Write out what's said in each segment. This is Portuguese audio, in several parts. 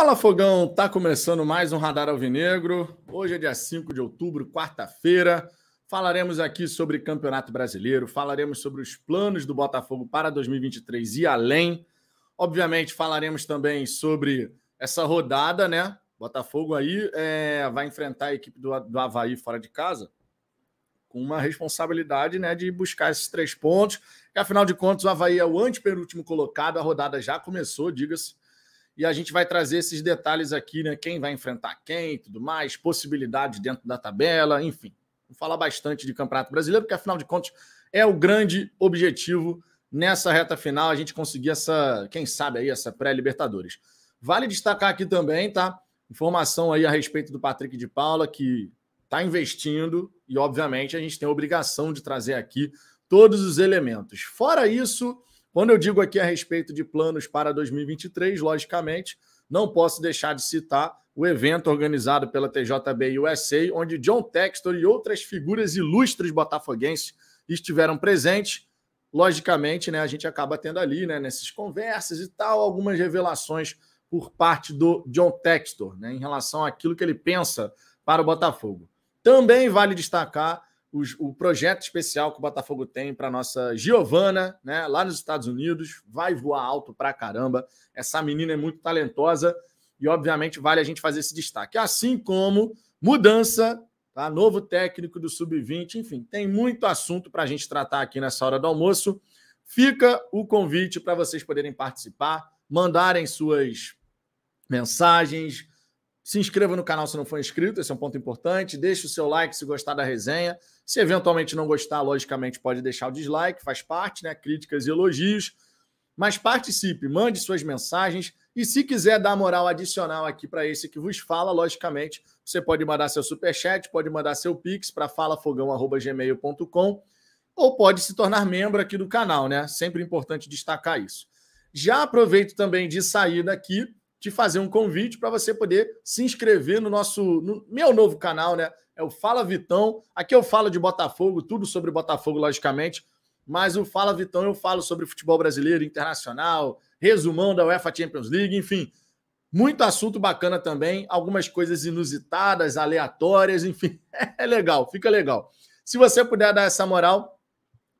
Fala Fogão, tá começando mais um Radar Alvinegro. Hoje é dia 5 de outubro, quarta-feira. Falaremos aqui sobre Campeonato Brasileiro, falaremos sobre os planos do Botafogo para 2023 e além. Obviamente, falaremos também sobre essa rodada, né? Botafogo aí é, vai enfrentar a equipe do, do Havaí fora de casa com uma responsabilidade né, de buscar esses três pontos. E, afinal de contas, o Havaí é o antepenúltimo colocado, a rodada já começou, diga-se e a gente vai trazer esses detalhes aqui, né? Quem vai enfrentar quem e tudo mais, possibilidades dentro da tabela, enfim. Vou falar bastante de Campeonato Brasileiro, porque afinal de contas é o grande objetivo nessa reta final, a gente conseguir essa, quem sabe aí, essa pré-Libertadores. Vale destacar aqui também, tá? Informação aí a respeito do Patrick de Paula, que está investindo e, obviamente, a gente tem a obrigação de trazer aqui todos os elementos. Fora isso, quando eu digo aqui a respeito de planos para 2023, logicamente, não posso deixar de citar o evento organizado pela TJB USA, onde John Textor e outras figuras ilustres botafoguenses estiveram presentes. Logicamente, né, a gente acaba tendo ali, né, nessas conversas e tal, algumas revelações por parte do John Textor, né, em relação àquilo que ele pensa para o Botafogo. Também vale destacar o projeto especial que o Botafogo tem para nossa Giovana, né, lá nos Estados Unidos, vai voar alto para caramba. Essa menina é muito talentosa e obviamente vale a gente fazer esse destaque. Assim como mudança, tá? Novo técnico do sub-20, enfim, tem muito assunto para a gente tratar aqui nessa hora do almoço. Fica o convite para vocês poderem participar, mandarem suas mensagens, se inscreva no canal se não for inscrito, esse é um ponto importante. Deixe o seu like se gostar da resenha. Se eventualmente não gostar, logicamente pode deixar o dislike, faz parte, né? Críticas e elogios. Mas participe, mande suas mensagens. E se quiser dar moral adicional aqui para esse que vos fala, logicamente, você pode mandar seu superchat, pode mandar seu pix para falafogão.gmail.com ou pode se tornar membro aqui do canal, né? Sempre é importante destacar isso. Já aproveito também de sair daqui de fazer um convite para você poder se inscrever no nosso no meu novo canal, né? É o Fala Vitão. Aqui eu falo de Botafogo, tudo sobre Botafogo, logicamente. Mas o Fala Vitão eu falo sobre futebol brasileiro, internacional, resumão da UEFA Champions League, enfim. Muito assunto bacana também, algumas coisas inusitadas, aleatórias, enfim. É legal, fica legal. Se você puder dar essa moral,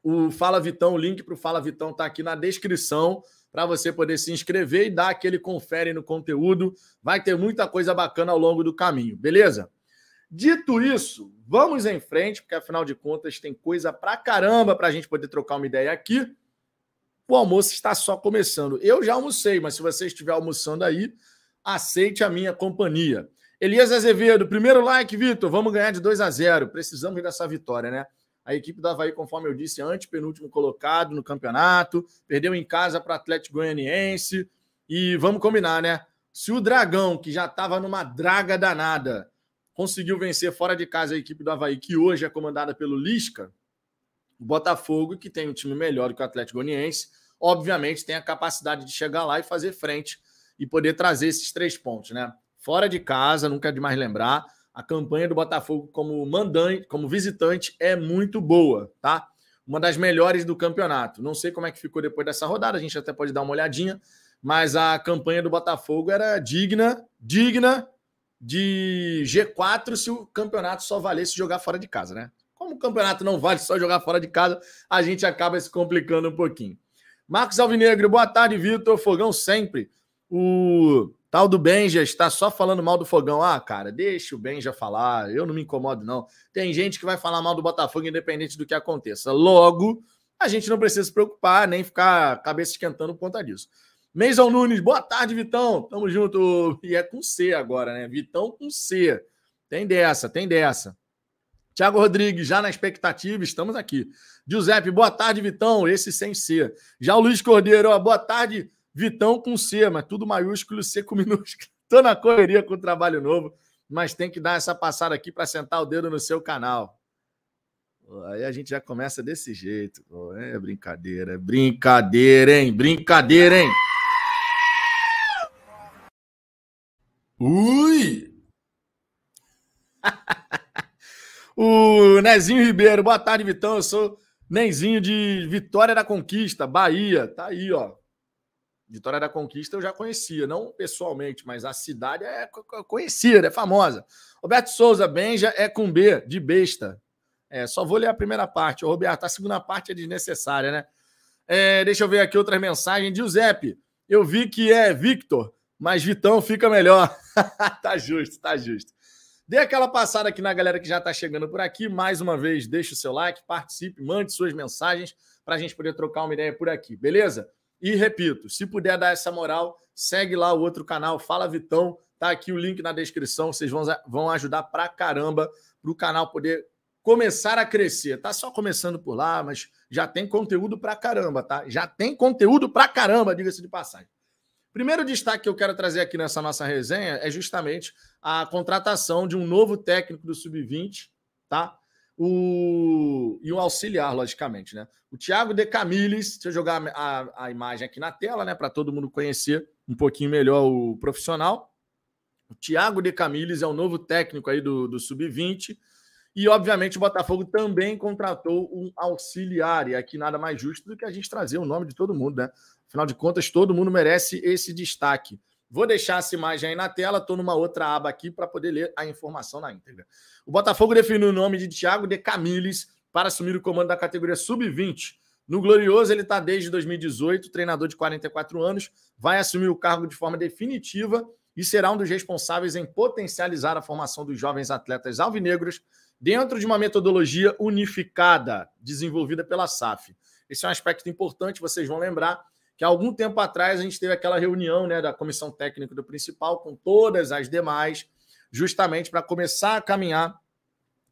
o Fala Vitão, o link para o Fala Vitão está aqui na descrição para você poder se inscrever e dar aquele confere no conteúdo. Vai ter muita coisa bacana ao longo do caminho, beleza? Dito isso, vamos em frente, porque afinal de contas tem coisa pra caramba para a gente poder trocar uma ideia aqui. O almoço está só começando. Eu já almocei, mas se você estiver almoçando aí, aceite a minha companhia. Elias Azevedo, primeiro like, Vitor. Vamos ganhar de 2 a 0. Precisamos dessa vitória, né? A equipe do Havaí, conforme eu disse, antepenúltimo colocado no campeonato, perdeu em casa para Atlético Goianiense. E vamos combinar, né? Se o Dragão, que já estava numa draga danada, conseguiu vencer fora de casa a equipe do Havaí, que hoje é comandada pelo Lisca, o Botafogo, que tem um time melhor do que o Atlético Goianiense, obviamente tem a capacidade de chegar lá e fazer frente e poder trazer esses três pontos, né? Fora de casa, nunca é demais lembrar. A campanha do Botafogo como mandante, como visitante, é muito boa, tá? Uma das melhores do campeonato. Não sei como é que ficou depois dessa rodada, a gente até pode dar uma olhadinha, mas a campanha do Botafogo era digna, digna de G4 se o campeonato só valesse jogar fora de casa, né? Como o campeonato não vale só jogar fora de casa, a gente acaba se complicando um pouquinho. Marcos Alvinegro, boa tarde, Vitor. Fogão sempre. O tal do Benja está só falando mal do Fogão. Ah, cara, deixa o Benja falar, eu não me incomodo, não. Tem gente que vai falar mal do Botafogo, independente do que aconteça. Logo, a gente não precisa se preocupar, nem ficar cabeça esquentando por conta disso. Meison Nunes, boa tarde, Vitão. Tamo junto. E é com C agora, né? Vitão com C. Tem dessa, tem dessa. Tiago Rodrigues, já na expectativa, estamos aqui. Giuseppe, boa tarde, Vitão. Esse sem C Já o Luiz Cordeiro, ó, boa tarde, Vitão com C, mas tudo maiúsculo, C com minúsculo. Tô na correria com o trabalho novo, mas tem que dar essa passada aqui para sentar o dedo no seu canal. Aí a gente já começa desse jeito. É brincadeira, é brincadeira, hein? Brincadeira, hein? Ui! o Nezinho Ribeiro, boa tarde, Vitão. Eu sou Nezinho de Vitória da Conquista, Bahia. Tá aí, ó. Vitória da Conquista eu já conhecia, não pessoalmente, mas a cidade é conhecida, é famosa. Roberto Souza, Benja é com B, de besta. É, só vou ler a primeira parte. Ô, Roberto, a segunda parte é desnecessária, né? É, deixa eu ver aqui outras mensagens. Giuseppe, eu vi que é Victor, mas Vitão fica melhor. tá justo, tá justo. Dê aquela passada aqui na galera que já está chegando por aqui. Mais uma vez, deixa o seu like, participe, mande suas mensagens para a gente poder trocar uma ideia por aqui, beleza? E repito, se puder dar essa moral, segue lá o outro canal, Fala Vitão. Tá aqui o link na descrição. Vocês vão, vão ajudar pra caramba pro canal poder começar a crescer. Tá só começando por lá, mas já tem conteúdo pra caramba, tá? Já tem conteúdo pra caramba, diga-se de passagem. Primeiro destaque que eu quero trazer aqui nessa nossa resenha é justamente a contratação de um novo técnico do Sub-20, tá? o, e um auxiliar, logicamente, né? O Thiago De Camilles, deixa eu jogar a, a imagem aqui na tela, né? Para todo mundo conhecer um pouquinho melhor o profissional. O Thiago De Camilles é o novo técnico aí do, do Sub-20. E, obviamente, o Botafogo também contratou um auxiliar. E aqui nada mais justo do que a gente trazer o nome de todo mundo, né? Afinal de contas, todo mundo merece esse destaque. Vou deixar essa imagem aí na tela, estou numa outra aba aqui para poder ler a informação na íntegra. O Botafogo definiu o nome de Thiago de Camilles para assumir o comando da categoria Sub-20. No Glorioso, ele está desde 2018, treinador de 44 anos, vai assumir o cargo de forma definitiva e será um dos responsáveis em potencializar a formação dos jovens atletas alvinegros dentro de uma metodologia unificada desenvolvida pela SAF. Esse é um aspecto importante, vocês vão lembrar que há algum tempo atrás a gente teve aquela reunião né, da comissão técnica do principal com todas as demais, justamente para começar a caminhar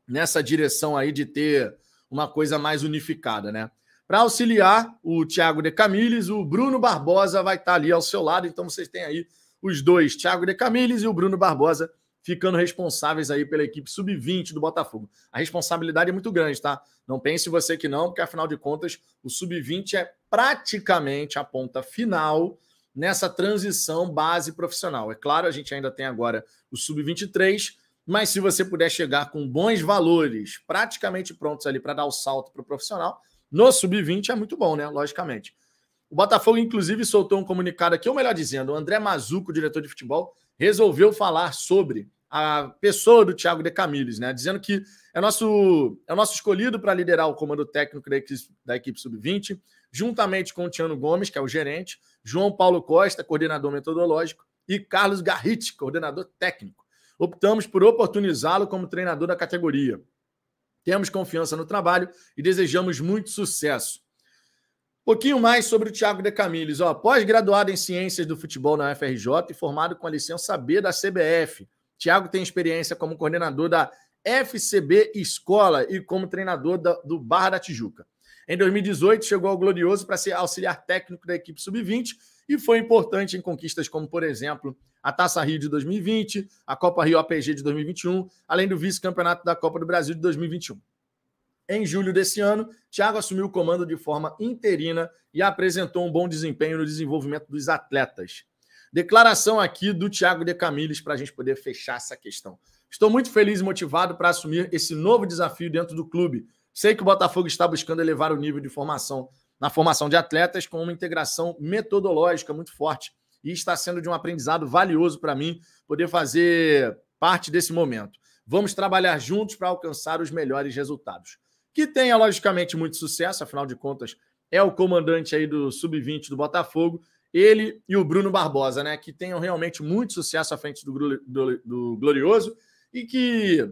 nessa direção aí de ter uma coisa mais unificada, né? Para auxiliar o Thiago De Camilles, o Bruno Barbosa vai estar tá ali ao seu lado, então vocês têm aí os dois, Thiago De Camilles e o Bruno Barbosa, ficando responsáveis aí pela equipe sub-20 do Botafogo. A responsabilidade é muito grande, tá? Não pense você que não, porque afinal de contas, o sub-20 é praticamente a ponta final nessa transição base profissional. É claro, a gente ainda tem agora o sub-23, mas se você puder chegar com bons valores, praticamente prontos ali para dar o salto para o profissional, no sub-20 é muito bom, né? Logicamente. O Botafogo, inclusive, soltou um comunicado aqui, ou melhor dizendo, o André Mazuco, diretor de futebol, resolveu falar sobre a pessoa do Thiago De Camilles, né? Dizendo que é nosso, é nosso escolhido para liderar o comando técnico da equipe, equipe sub-20, juntamente com o Tiano Gomes, que é o gerente, João Paulo Costa, coordenador metodológico, e Carlos Garrit, coordenador técnico. Optamos por oportunizá-lo como treinador da categoria. Temos confiança no trabalho e desejamos muito sucesso. Pouquinho mais sobre o Thiago De Camilles. Pós-graduado em Ciências do Futebol na UFRJ e formado com a licença B da CBF Tiago tem experiência como coordenador da FCB Escola e como treinador da, do Barra da Tijuca. Em 2018, chegou ao Glorioso para ser auxiliar técnico da equipe sub-20 e foi importante em conquistas como, por exemplo, a Taça Rio de 2020, a Copa Rio APG de 2021, além do vice-campeonato da Copa do Brasil de 2021. Em julho desse ano, Thiago assumiu o comando de forma interina e apresentou um bom desempenho no desenvolvimento dos atletas. Declaração aqui do Thiago De Camilles para a gente poder fechar essa questão. Estou muito feliz e motivado para assumir esse novo desafio dentro do clube. Sei que o Botafogo está buscando elevar o nível de formação na formação de atletas com uma integração metodológica muito forte e está sendo de um aprendizado valioso para mim poder fazer parte desse momento. Vamos trabalhar juntos para alcançar os melhores resultados. Que tenha, logicamente, muito sucesso, afinal de contas, é o comandante aí do Sub-20 do Botafogo ele e o Bruno Barbosa, né? Que tenham realmente muito sucesso à frente do, do, do Glorioso e que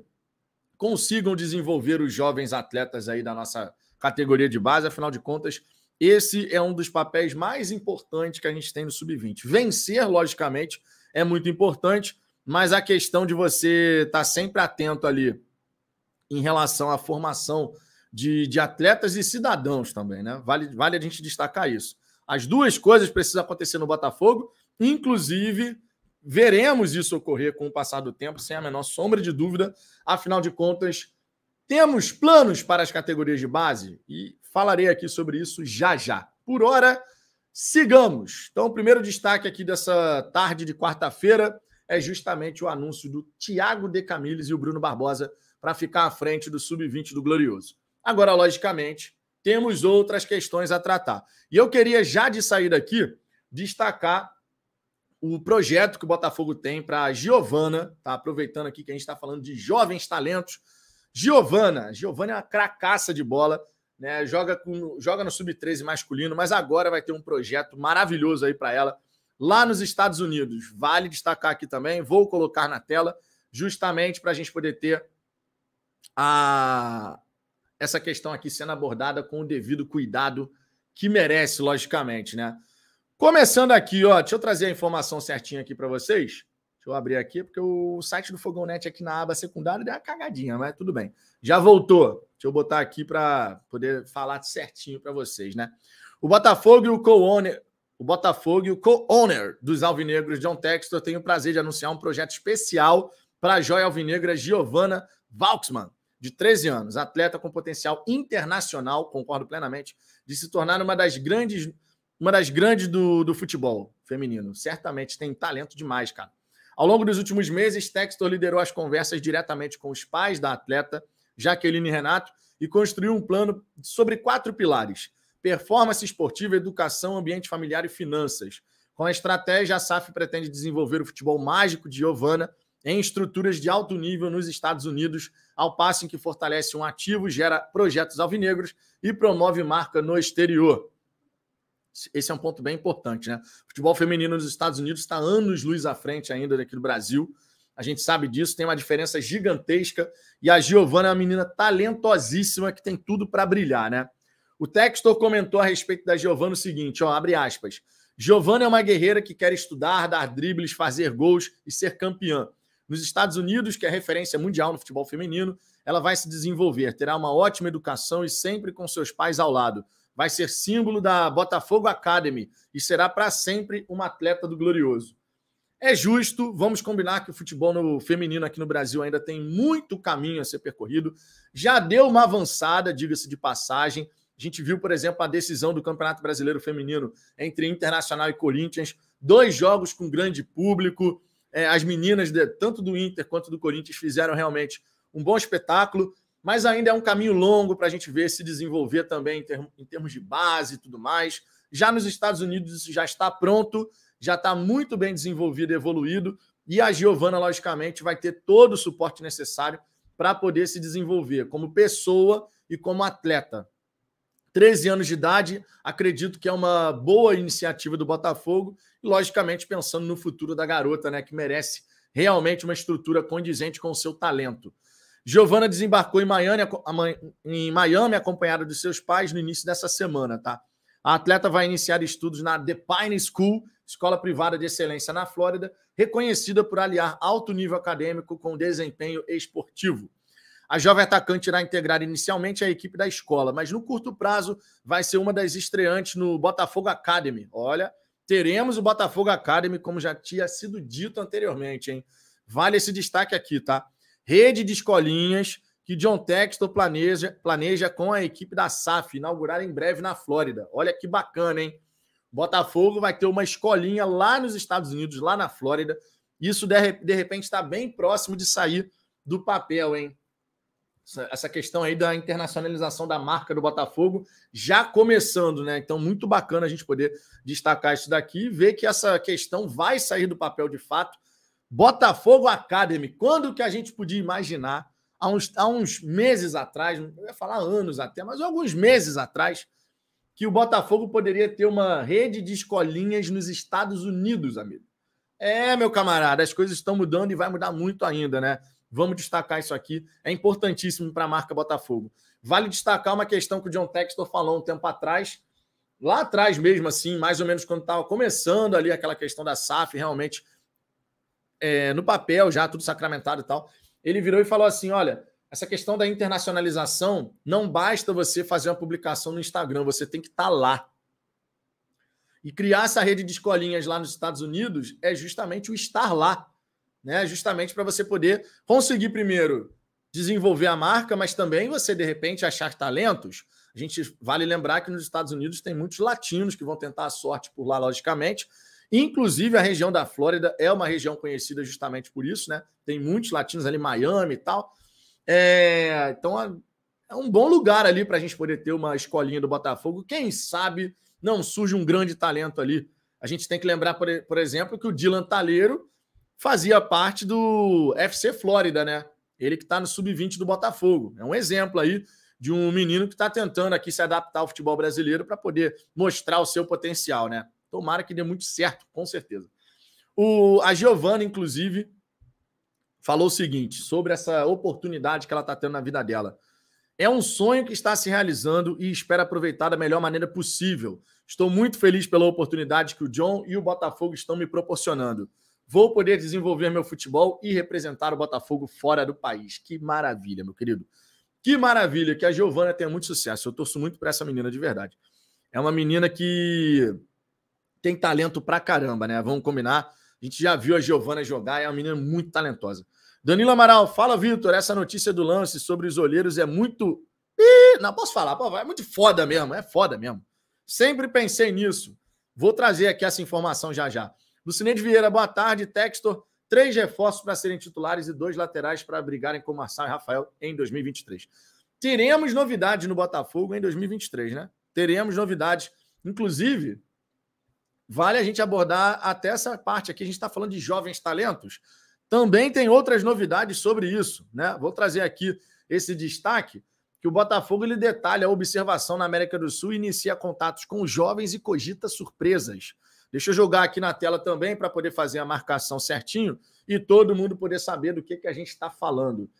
consigam desenvolver os jovens atletas aí da nossa categoria de base. Afinal de contas, esse é um dos papéis mais importantes que a gente tem no Sub-20. Vencer, logicamente, é muito importante, mas a questão de você estar tá sempre atento ali em relação à formação de, de atletas e cidadãos também, né? Vale, vale a gente destacar isso. As duas coisas precisam acontecer no Botafogo, inclusive veremos isso ocorrer com o passar do tempo, sem a menor sombra de dúvida. Afinal de contas, temos planos para as categorias de base e falarei aqui sobre isso já já. Por hora, sigamos. Então, o primeiro destaque aqui dessa tarde de quarta-feira é justamente o anúncio do Thiago De Camilles e o Bruno Barbosa para ficar à frente do sub-20 do Glorioso. Agora, logicamente, temos outras questões a tratar. E eu queria, já de sair daqui, destacar o projeto que o Botafogo tem para a Giovana, tá? aproveitando aqui que a gente está falando de jovens talentos. Giovana, Giovana é uma cracaça de bola, né? joga, com, joga no Sub-13 masculino, mas agora vai ter um projeto maravilhoso aí para ela lá nos Estados Unidos. Vale destacar aqui também, vou colocar na tela, justamente para a gente poder ter a, essa questão aqui sendo abordada com o devido cuidado que merece, logicamente, né? Começando aqui, ó, deixa eu trazer a informação certinha aqui para vocês. Deixa eu abrir aqui, porque o site do Fogonet aqui na aba secundária deu uma cagadinha, mas tudo bem. Já voltou. Deixa eu botar aqui para poder falar certinho para vocês, né? O Botafogo e o co-owner, o Botafogo e o co-owner dos Alvinegros John Textor tem o prazer de anunciar um projeto especial para a joia alvinegra Giovana Valksman de 13 anos, atleta com potencial internacional, concordo plenamente, de se tornar uma das grandes, uma das grandes do, do futebol feminino. Certamente tem talento demais, cara. Ao longo dos últimos meses, Textor liderou as conversas diretamente com os pais da atleta, Jaqueline e Renato, e construiu um plano sobre quatro pilares: performance esportiva, educação, ambiente familiar e finanças. Com a estratégia, a SAF pretende desenvolver o futebol mágico de Giovana em estruturas de alto nível nos Estados Unidos, ao passo em que fortalece um ativo, gera projetos alvinegros e promove marca no exterior. Esse é um ponto bem importante, né? O futebol feminino nos Estados Unidos está anos luz à frente ainda daqui do Brasil. A gente sabe disso, tem uma diferença gigantesca. E a Giovana é uma menina talentosíssima que tem tudo para brilhar, né? O Textor comentou a respeito da Giovana o seguinte: ó, abre aspas. Giovana é uma guerreira que quer estudar, dar dribles, fazer gols e ser campeã nos Estados Unidos, que é referência mundial no futebol feminino, ela vai se desenvolver, terá uma ótima educação e sempre com seus pais ao lado. Vai ser símbolo da Botafogo Academy e será para sempre uma atleta do glorioso. É justo, vamos combinar que o futebol no feminino aqui no Brasil ainda tem muito caminho a ser percorrido. Já deu uma avançada, diga-se de passagem. A gente viu, por exemplo, a decisão do Campeonato Brasileiro Feminino entre Internacional e Corinthians, dois jogos com grande público. É, as meninas, de, tanto do Inter quanto do Corinthians, fizeram realmente um bom espetáculo, mas ainda é um caminho longo para a gente ver se desenvolver também em, em termos de base e tudo mais. Já nos Estados Unidos, isso já está pronto, já está muito bem desenvolvido evoluído, e a Giovana, logicamente, vai ter todo o suporte necessário para poder se desenvolver como pessoa e como atleta. 13 anos de idade, acredito que é uma boa iniciativa do Botafogo, e logicamente pensando no futuro da garota, né, que merece realmente uma estrutura condizente com o seu talento. Giovana desembarcou em Miami, em Miami, acompanhada dos seus pais no início dessa semana, tá? A atleta vai iniciar estudos na The Pine School, escola privada de excelência na Flórida, reconhecida por aliar alto nível acadêmico com desempenho esportivo. A jovem atacante irá integrar inicialmente a equipe da escola, mas no curto prazo vai ser uma das estreantes no Botafogo Academy. Olha, teremos o Botafogo Academy, como já tinha sido dito anteriormente, hein? Vale esse destaque aqui, tá? Rede de escolinhas que John Textor planeja, planeja com a equipe da SAF inaugurar em breve na Flórida. Olha que bacana, hein? Botafogo vai ter uma escolinha lá nos Estados Unidos, lá na Flórida. Isso, de, de repente, está bem próximo de sair do papel, hein? essa questão aí da internacionalização da marca do Botafogo já começando, né? Então, muito bacana a gente poder destacar isso daqui e ver que essa questão vai sair do papel de fato. Botafogo Academy, quando que a gente podia imaginar, há uns, há uns meses atrás, eu ia falar anos até, mas alguns meses atrás, que o Botafogo poderia ter uma rede de escolinhas nos Estados Unidos, amigo. É, meu camarada, as coisas estão mudando e vai mudar muito ainda, né? Vamos destacar isso aqui, é importantíssimo para a marca Botafogo. Vale destacar uma questão que o John Textor falou um tempo atrás, lá atrás mesmo assim, mais ou menos quando estava começando ali aquela questão da SAF, realmente é, no papel já, tudo sacramentado e tal, ele virou e falou assim, olha, essa questão da internacionalização, não basta você fazer uma publicação no Instagram, você tem que estar tá lá. E criar essa rede de escolinhas lá nos Estados Unidos é justamente o estar lá né? Justamente para você poder conseguir primeiro desenvolver a marca, mas também você de repente achar talentos. A gente vale lembrar que nos Estados Unidos tem muitos latinos que vão tentar a sorte por lá, logicamente. Inclusive, a região da Flórida é uma região conhecida justamente por isso, né? Tem muitos latinos ali, Miami e tal. É, então, é, é um bom lugar ali para a gente poder ter uma escolinha do Botafogo. Quem sabe não surge um grande talento ali. A gente tem que lembrar, por, por exemplo, que o Dylan Talheiro fazia parte do FC Flórida, né? Ele que está no sub-20 do Botafogo. É um exemplo aí de um menino que está tentando aqui se adaptar ao futebol brasileiro para poder mostrar o seu potencial, né? Tomara que dê muito certo, com certeza. O, a Giovana, inclusive, falou o seguinte sobre essa oportunidade que ela está tendo na vida dela. É um sonho que está se realizando e espero aproveitar da melhor maneira possível. Estou muito feliz pela oportunidade que o John e o Botafogo estão me proporcionando vou poder desenvolver meu futebol e representar o Botafogo fora do país. Que maravilha, meu querido. Que maravilha que a Giovana tenha muito sucesso. Eu torço muito para essa menina de verdade. É uma menina que tem talento pra caramba, né? Vamos combinar. A gente já viu a Giovana jogar, é uma menina muito talentosa. Danilo Amaral, fala, Vitor. Essa notícia do lance sobre os olheiros é muito. Ih, não posso falar, pô, é muito foda mesmo, é foda mesmo. Sempre pensei nisso. Vou trazer aqui essa informação já já de Vieira, boa tarde. Textor, três reforços para serem titulares e dois laterais para brigarem com Marçal e Rafael em 2023. Teremos novidades no Botafogo em 2023, né? Teremos novidades. Inclusive, vale a gente abordar até essa parte aqui. A gente está falando de jovens talentos. Também tem outras novidades sobre isso, né? Vou trazer aqui esse destaque que o Botafogo ele detalha a observação na América do Sul e inicia contatos com jovens e cogita surpresas. Deixa eu jogar aqui na tela também para poder fazer a marcação certinho e todo mundo poder saber do que, que a gente está falando.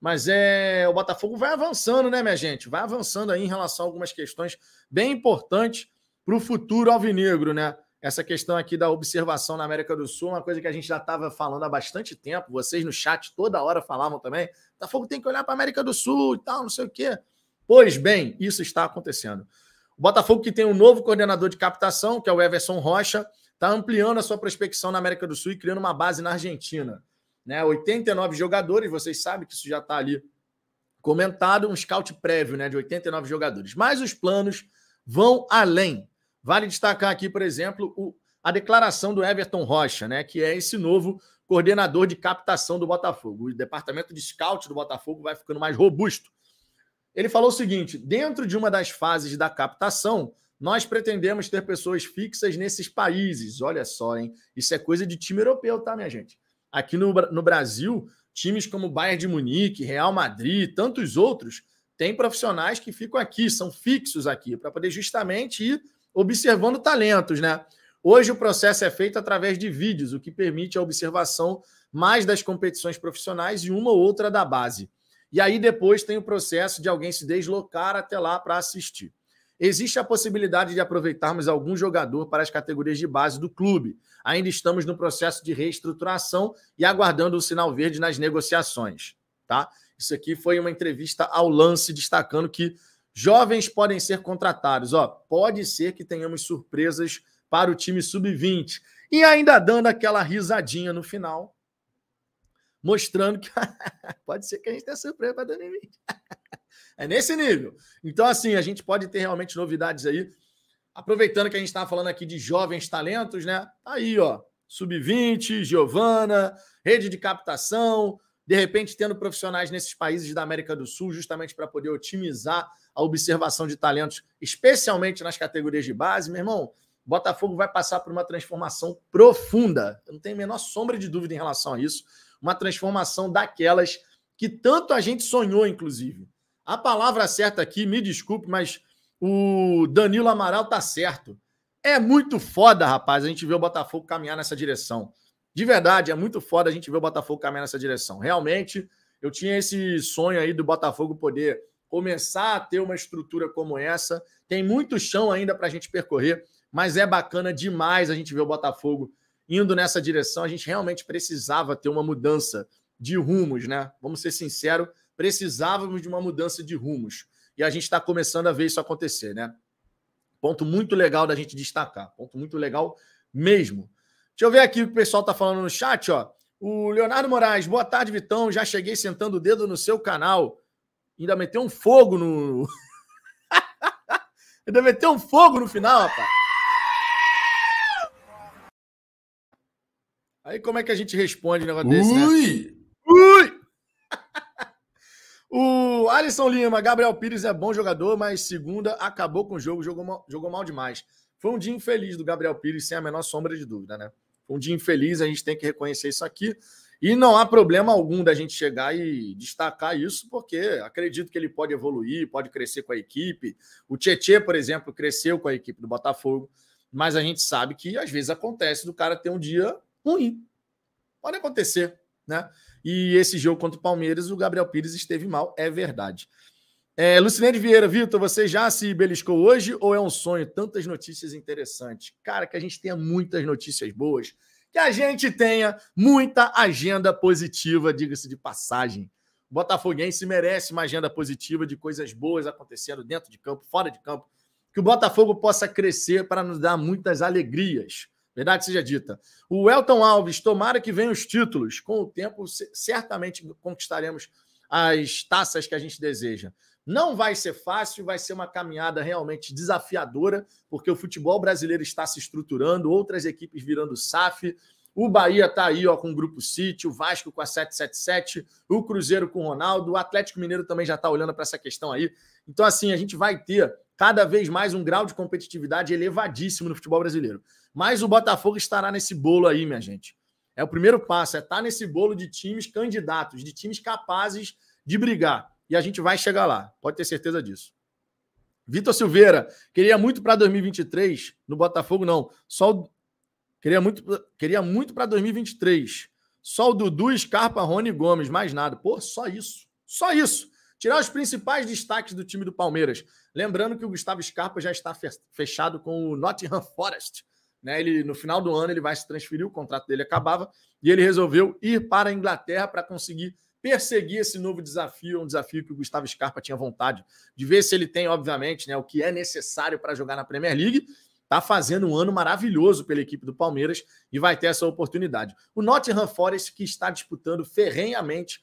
Mas é o Botafogo vai avançando, né, minha gente? Vai avançando aí em relação a algumas questões bem importantes para o futuro alvinegro, né? Essa questão aqui da observação na América do Sul, é uma coisa que a gente já estava falando há bastante tempo, vocês no chat toda hora falavam também. Botafogo tem que olhar para a América do Sul e tal, não sei o quê. Pois bem, isso está acontecendo. O Botafogo, que tem um novo coordenador de captação, que é o Everson Rocha, está ampliando a sua prospecção na América do Sul e criando uma base na Argentina. Né? 89 jogadores, vocês sabem que isso já está ali comentado, um scout prévio né, de 89 jogadores. Mas os planos vão além. Vale destacar aqui, por exemplo, o, a declaração do Everton Rocha, né, que é esse novo coordenador de captação do Botafogo. O departamento de scout do Botafogo vai ficando mais robusto ele falou o seguinte: dentro de uma das fases da captação, nós pretendemos ter pessoas fixas nesses países. Olha só, hein? Isso é coisa de time europeu, tá, minha gente? Aqui no, no Brasil, times como Bayern de Munique, Real Madrid tantos outros têm profissionais que ficam aqui, são fixos aqui, para poder justamente ir observando talentos, né? Hoje o processo é feito através de vídeos, o que permite a observação mais das competições profissionais e uma ou outra da base. E aí depois tem o processo de alguém se deslocar até lá para assistir. Existe a possibilidade de aproveitarmos algum jogador para as categorias de base do clube. Ainda estamos no processo de reestruturação e aguardando o sinal verde nas negociações, tá? Isso aqui foi uma entrevista ao lance destacando que jovens podem ser contratados, ó, pode ser que tenhamos surpresas para o time sub-20. E ainda dando aquela risadinha no final, mostrando que pode ser que a gente tenha surpresa para 2020. é nesse nível. Então, assim, a gente pode ter realmente novidades aí. Aproveitando que a gente estava falando aqui de jovens talentos, né? Tá aí, ó, Sub-20, Giovana, rede de captação, de repente tendo profissionais nesses países da América do Sul, justamente para poder otimizar a observação de talentos, especialmente nas categorias de base, meu irmão. Botafogo vai passar por uma transformação profunda. Eu não tenho a menor sombra de dúvida em relação a isso uma transformação daquelas que tanto a gente sonhou, inclusive. A palavra certa aqui, me desculpe, mas o Danilo Amaral tá certo. É muito foda, rapaz, a gente ver o Botafogo caminhar nessa direção. De verdade, é muito foda a gente ver o Botafogo caminhar nessa direção. Realmente, eu tinha esse sonho aí do Botafogo poder começar a ter uma estrutura como essa. Tem muito chão ainda para a gente percorrer, mas é bacana demais a gente ver o Botafogo indo nessa direção. A gente realmente precisava ter uma mudança de rumos, né? Vamos ser sinceros, precisávamos de uma mudança de rumos. E a gente está começando a ver isso acontecer, né? Ponto muito legal da gente destacar. Ponto muito legal mesmo. Deixa eu ver aqui o que o pessoal está falando no chat, ó. O Leonardo Moraes, boa tarde, Vitão. Já cheguei sentando o dedo no seu canal. Ainda meteu um fogo no. Ainda meteu um fogo no final, rapaz. Aí como é que a gente responde um negócio Ui! desse? Né? Ui! o Alisson Lima, Gabriel Pires é bom jogador, mas segunda acabou com o jogo, jogou mal, jogou mal demais. Foi um dia infeliz do Gabriel Pires, sem a menor sombra de dúvida, né? Foi um dia infeliz, a gente tem que reconhecer isso aqui. E não há problema algum da gente chegar e destacar isso, porque acredito que ele pode evoluir, pode crescer com a equipe. O Tietchan, por exemplo, cresceu com a equipe do Botafogo, mas a gente sabe que às vezes acontece do cara ter um dia ruim. Pode acontecer, né? E esse jogo contra o Palmeiras, o Gabriel Pires esteve mal, é verdade. É, de Vieira, Vitor, você já se beliscou hoje ou é um sonho? Tantas notícias interessantes. Cara, que a gente tenha muitas notícias boas, que a gente tenha muita agenda positiva, diga-se de passagem. O Botafoguense merece uma agenda positiva de coisas boas acontecendo dentro de campo, fora de campo. Que o Botafogo possa crescer para nos dar muitas alegrias. Verdade seja dita. O Elton Alves, tomara que venham os títulos. Com o tempo, certamente conquistaremos as taças que a gente deseja. Não vai ser fácil, vai ser uma caminhada realmente desafiadora, porque o futebol brasileiro está se estruturando, outras equipes virando SAF. O Bahia está aí ó, com o Grupo City, o Vasco com a 777, o Cruzeiro com o Ronaldo, o Atlético Mineiro também já está olhando para essa questão aí. Então, assim, a gente vai ter cada vez mais um grau de competitividade elevadíssimo no futebol brasileiro. Mas o Botafogo estará nesse bolo aí, minha gente. É o primeiro passo, é estar tá nesse bolo de times candidatos, de times capazes de brigar. E a gente vai chegar lá, pode ter certeza disso. Vitor Silveira, queria muito para 2023, no Botafogo não, só o... queria muito, queria muito para 2023. Só o Dudu, Scarpa, Rony Gomes, mais nada. Pô, só isso. Só isso. Tirar os principais destaques do time do Palmeiras. Lembrando que o Gustavo Scarpa já está fechado com o Nottingham Forest. Né? Ele no final do ano ele vai se transferir, o contrato dele acabava e ele resolveu ir para a Inglaterra para conseguir perseguir esse novo desafio, um desafio que o Gustavo Scarpa tinha vontade de ver se ele tem, obviamente, né, o que é necessário para jogar na Premier League. Está fazendo um ano maravilhoso pela equipe do Palmeiras e vai ter essa oportunidade. O Nottingham Forest que está disputando ferrenhamente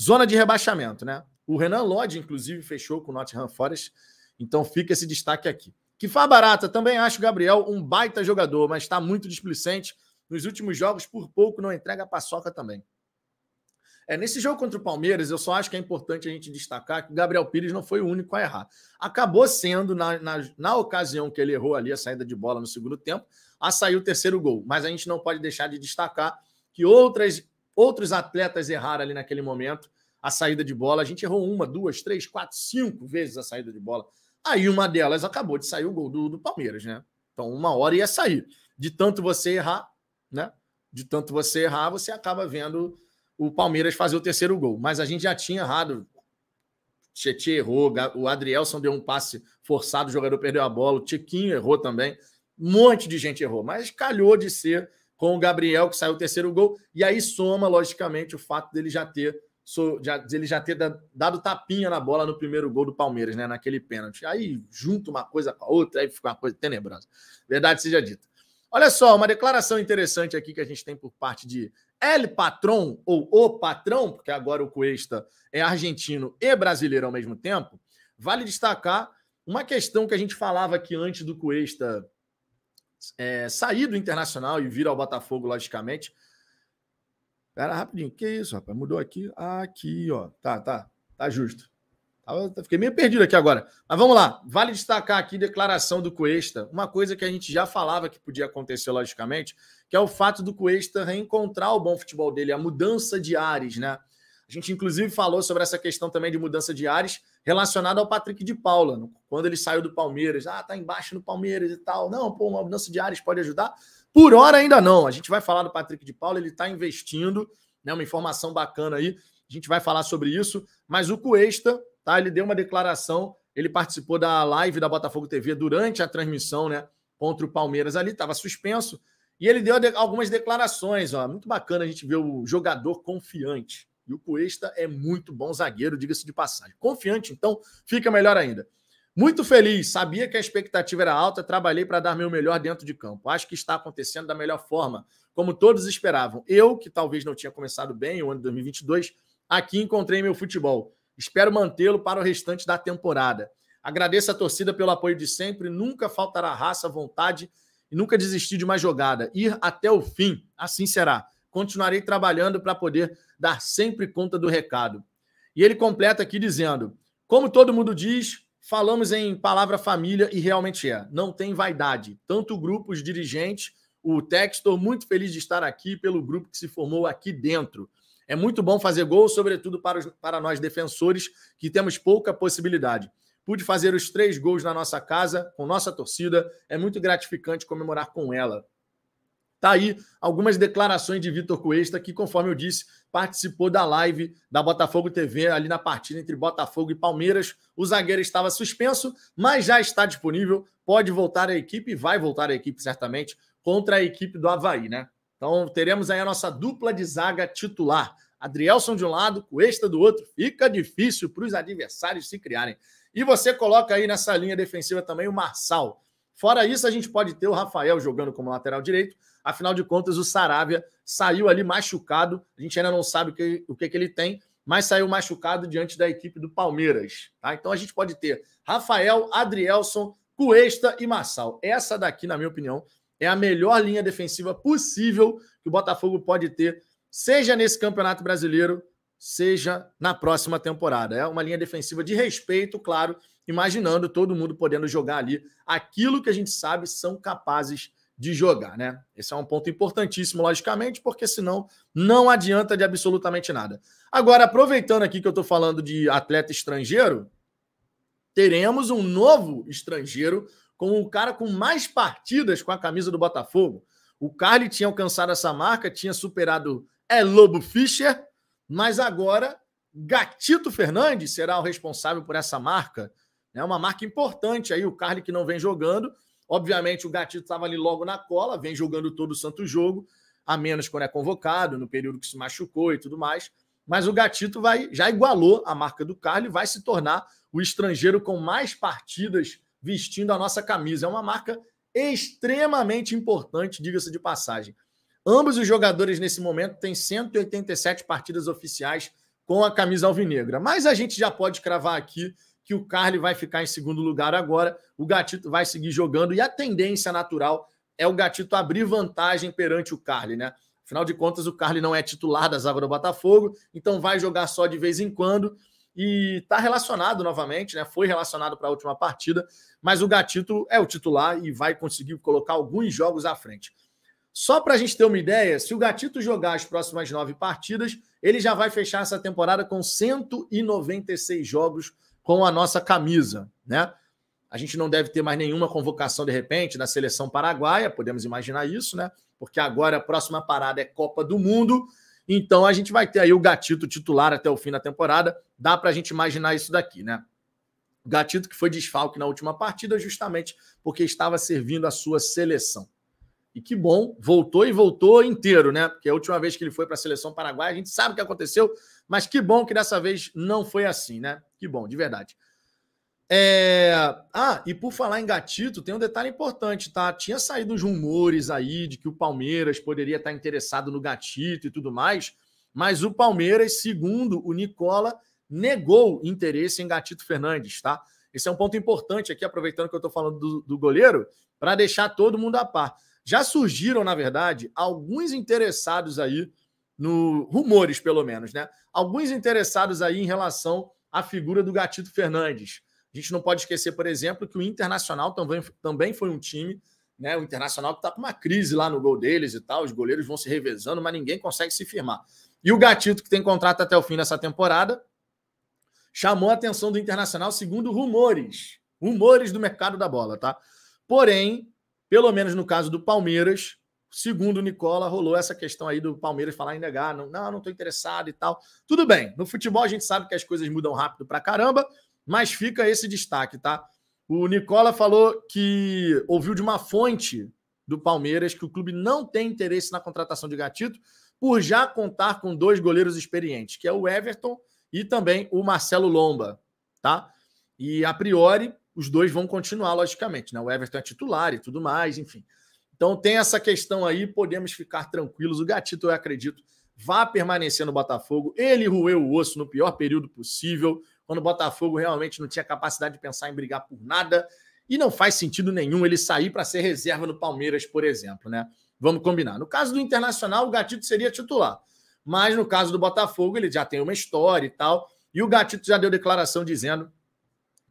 zona de rebaixamento, né? O Renan Lodge, inclusive, fechou com o Nottingham Forest, então fica esse destaque aqui. Que fá barata, também acho o Gabriel um baita jogador, mas está muito displicente. Nos últimos jogos, por pouco, não entrega a paçoca também. É, nesse jogo contra o Palmeiras, eu só acho que é importante a gente destacar que o Gabriel Pires não foi o único a errar. Acabou sendo, na, na, na ocasião que ele errou ali a saída de bola no segundo tempo, a sair o terceiro gol. Mas a gente não pode deixar de destacar que outras, outros atletas erraram ali naquele momento a saída de bola. A gente errou uma, duas, três, quatro, cinco vezes a saída de bola Aí uma delas acabou de sair o gol do, do Palmeiras, né? Então uma hora ia sair. De tanto você errar, né? De tanto você errar, você acaba vendo o Palmeiras fazer o terceiro gol. Mas a gente já tinha errado. Tietê errou, o Adrielson deu um passe forçado, o jogador perdeu a bola, o Tiquinho errou também. Um monte de gente errou, mas calhou de ser com o Gabriel, que saiu o terceiro gol. E aí soma, logicamente, o fato dele já ter so, ele já ter dado tapinha na bola no primeiro gol do Palmeiras, né? Naquele pênalti. Aí junto uma coisa com a outra, aí fica uma coisa tenebrosa. Verdade seja dita. Olha só, uma declaração interessante aqui que a gente tem por parte de El Patron, ou O Patrão, porque agora o Cuesta é argentino e brasileiro ao mesmo tempo. Vale destacar uma questão que a gente falava aqui antes do Cuesta é, sair do Internacional e vir ao Botafogo, logicamente, era rapidinho. Que isso, rapaz? Mudou aqui? Ah, aqui, ó. Tá, tá. Tá justo. Tá, fiquei meio perdido aqui agora. Mas vamos lá. Vale destacar aqui declaração do Cuesta. Uma coisa que a gente já falava que podia acontecer, logicamente, que é o fato do Cuesta reencontrar o bom futebol dele, a mudança de ares, né? A gente, inclusive, falou sobre essa questão também de mudança de ares relacionada ao Patrick de Paula, quando ele saiu do Palmeiras. Ah, tá embaixo no Palmeiras e tal. Não, pô, uma mudança de ares pode ajudar. Por hora ainda não. A gente vai falar do Patrick de Paula, ele está investindo, né? Uma informação bacana aí. A gente vai falar sobre isso. Mas o Cuesta, tá? Ele deu uma declaração. Ele participou da live da Botafogo TV durante a transmissão, né? Contra o Palmeiras ali, estava suspenso. E ele deu algumas declarações, ó. Muito bacana a gente ver o jogador confiante. E o Cuesta é muito bom zagueiro, diga-se de passagem. Confiante, então, fica melhor ainda. Muito feliz, sabia que a expectativa era alta, trabalhei para dar meu melhor dentro de campo. Acho que está acontecendo da melhor forma, como todos esperavam. Eu, que talvez não tinha começado bem o ano de 2022, aqui encontrei meu futebol. Espero mantê-lo para o restante da temporada. Agradeço a torcida pelo apoio de sempre, nunca faltará raça, vontade e nunca desistir de uma jogada. Ir até o fim, assim será. Continuarei trabalhando para poder dar sempre conta do recado. E ele completa aqui dizendo: Como todo mundo diz, Falamos em palavra família e realmente é. Não tem vaidade. Tanto grupos, dirigentes, o Textor, muito feliz de estar aqui pelo grupo que se formou aqui dentro. É muito bom fazer gol, sobretudo para, os, para nós defensores, que temos pouca possibilidade. Pude fazer os três gols na nossa casa, com nossa torcida. É muito gratificante comemorar com ela. Tá aí algumas declarações de Vitor Cuesta, que, conforme eu disse, participou da live da Botafogo TV ali na partida entre Botafogo e Palmeiras. O zagueiro estava suspenso, mas já está disponível, pode voltar à equipe e vai voltar à equipe certamente contra a equipe do Havaí, né? Então teremos aí a nossa dupla de zaga titular. Adrielson de um lado, Cuesta do outro. Fica difícil para os adversários se criarem. E você coloca aí nessa linha defensiva também o Marçal. Fora isso, a gente pode ter o Rafael jogando como lateral direito, Afinal de contas, o Saravia saiu ali machucado. A gente ainda não sabe o que, o que, que ele tem, mas saiu machucado diante da equipe do Palmeiras. Tá? Então a gente pode ter Rafael, Adrielson, Cuesta e Marçal. Essa daqui, na minha opinião, é a melhor linha defensiva possível que o Botafogo pode ter, seja nesse Campeonato Brasileiro, seja na próxima temporada. É uma linha defensiva de respeito, claro, imaginando todo mundo podendo jogar ali aquilo que a gente sabe são capazes de jogar, né? Esse é um ponto importantíssimo, logicamente, porque senão não adianta de absolutamente nada. Agora, aproveitando aqui que eu estou falando de atleta estrangeiro, teremos um novo estrangeiro com o cara com mais partidas com a camisa do Botafogo. O Carly tinha alcançado essa marca, tinha superado é Lobo Fischer, mas agora Gatito Fernandes será o responsável por essa marca. É uma marca importante aí, o Carly que não vem jogando Obviamente, o Gatito estava ali logo na cola, vem jogando todo o santo jogo, a menos quando é convocado, no período que se machucou e tudo mais. Mas o Gatito vai já igualou a marca do Carlos e vai se tornar o estrangeiro com mais partidas vestindo a nossa camisa. É uma marca extremamente importante, diga-se de passagem. Ambos os jogadores, nesse momento, têm 187 partidas oficiais com a camisa alvinegra. Mas a gente já pode cravar aqui que o Carly vai ficar em segundo lugar agora, o Gatito vai seguir jogando e a tendência natural é o Gatito abrir vantagem perante o Carly, né? Afinal de contas, o Carly não é titular da zaga do Botafogo, então vai jogar só de vez em quando e está relacionado novamente, né? Foi relacionado para a última partida, mas o Gatito é o titular e vai conseguir colocar alguns jogos à frente. Só para a gente ter uma ideia, se o Gatito jogar as próximas nove partidas, ele já vai fechar essa temporada com 196 jogos com a nossa camisa, né? A gente não deve ter mais nenhuma convocação de repente na seleção paraguaia, podemos imaginar isso, né? Porque agora a próxima parada é Copa do Mundo, então a gente vai ter aí o Gatito titular até o fim da temporada. Dá para a gente imaginar isso daqui, né? Gatito que foi desfalque na última partida justamente porque estava servindo a sua seleção. E que bom, voltou e voltou inteiro, né? Porque a última vez que ele foi para a seleção paraguaia, a gente sabe o que aconteceu, mas que bom que dessa vez não foi assim, né? Que bom, de verdade. É... Ah, e por falar em gatito, tem um detalhe importante, tá? Tinha saído uns rumores aí de que o Palmeiras poderia estar interessado no gatito e tudo mais, mas o Palmeiras, segundo o Nicola, negou interesse em Gatito Fernandes, tá? Esse é um ponto importante aqui, aproveitando que eu estou falando do, do goleiro, para deixar todo mundo a par. Já surgiram, na verdade, alguns interessados aí no rumores, pelo menos, né? Alguns interessados aí em relação à figura do Gatito Fernandes. A gente não pode esquecer, por exemplo, que o Internacional também, também foi um time, né? O Internacional que está com uma crise lá no gol deles e tal, os goleiros vão se revezando, mas ninguém consegue se firmar. E o Gatito, que tem contrato até o fim dessa temporada, chamou a atenção do Internacional, segundo rumores. Rumores do mercado da bola, tá? Porém, pelo menos no caso do Palmeiras, segundo o Nicola, rolou essa questão aí do Palmeiras falar em negar, ah, não, não, não tô interessado e tal. Tudo bem, no futebol a gente sabe que as coisas mudam rápido pra caramba, mas fica esse destaque, tá? O Nicola falou que ouviu de uma fonte do Palmeiras que o clube não tem interesse na contratação de Gatito por já contar com dois goleiros experientes, que é o Everton e também o Marcelo Lomba, tá? E a priori os dois vão continuar, logicamente. Né? O Everton é titular e tudo mais, enfim. Então tem essa questão aí, podemos ficar tranquilos. O Gatito, eu acredito, vai permanecer no Botafogo. Ele roeu o osso no pior período possível, quando o Botafogo realmente não tinha capacidade de pensar em brigar por nada. E não faz sentido nenhum ele sair para ser reserva no Palmeiras, por exemplo, né? Vamos combinar. No caso do Internacional, o Gatito seria titular. Mas no caso do Botafogo, ele já tem uma história e tal. E o Gatito já deu declaração dizendo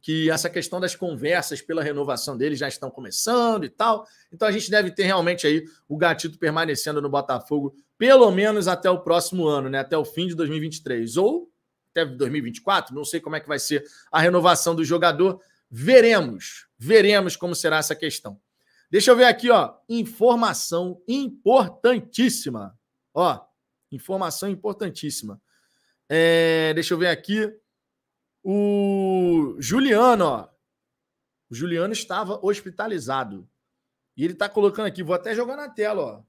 que essa questão das conversas pela renovação dele já estão começando e tal. Então a gente deve ter realmente aí o Gatito permanecendo no Botafogo pelo menos até o próximo ano, né? Até o fim de 2023 ou até 2024, não sei como é que vai ser a renovação do jogador. Veremos, veremos como será essa questão. Deixa eu ver aqui, ó, informação importantíssima. Ó, informação importantíssima. É, deixa eu ver aqui. O Juliano, ó. O Juliano estava hospitalizado. E ele está colocando aqui, vou até jogar na tela, ó.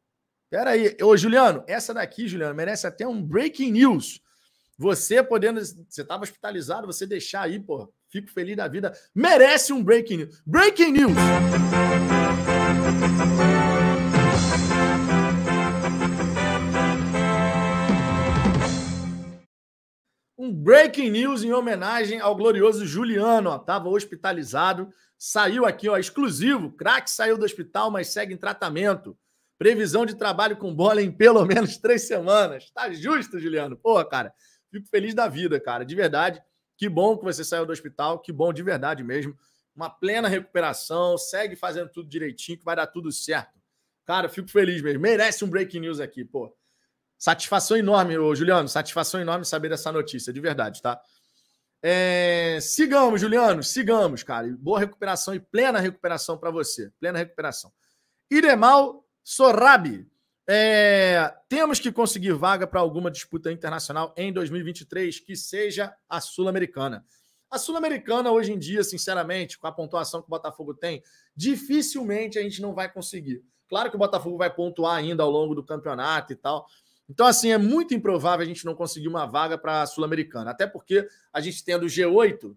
Pera aí, ô Juliano, essa daqui, Juliano, merece até um breaking news. Você podendo, você estava hospitalizado, você deixar aí, pô, fico feliz da vida, merece um breaking news. Breaking news. um breaking news em homenagem ao glorioso Juliano. Estava hospitalizado, saiu aqui, ó, exclusivo. Crack saiu do hospital, mas segue em tratamento. Previsão de trabalho com bola em pelo menos três semanas. Tá justo, Juliano? Porra, cara. Fico feliz da vida, cara. De verdade. Que bom que você saiu do hospital. Que bom de verdade mesmo. Uma plena recuperação. Segue fazendo tudo direitinho, que vai dar tudo certo. Cara, fico feliz mesmo. Merece um breaking news aqui, pô. Satisfação enorme, ô, Juliano. Satisfação enorme saber dessa notícia, de verdade, tá? É... Sigamos, Juliano, sigamos, cara. Boa recuperação e plena recuperação para você. Plena recuperação. Iremal Sorabi. É... Temos que conseguir vaga para alguma disputa internacional em 2023, que seja a Sul-Americana. A Sul-Americana, hoje em dia, sinceramente, com a pontuação que o Botafogo tem, dificilmente a gente não vai conseguir. Claro que o Botafogo vai pontuar ainda ao longo do campeonato e tal, então, assim, é muito improvável a gente não conseguir uma vaga para a Sul-Americana. Até porque a gente tendo o G8,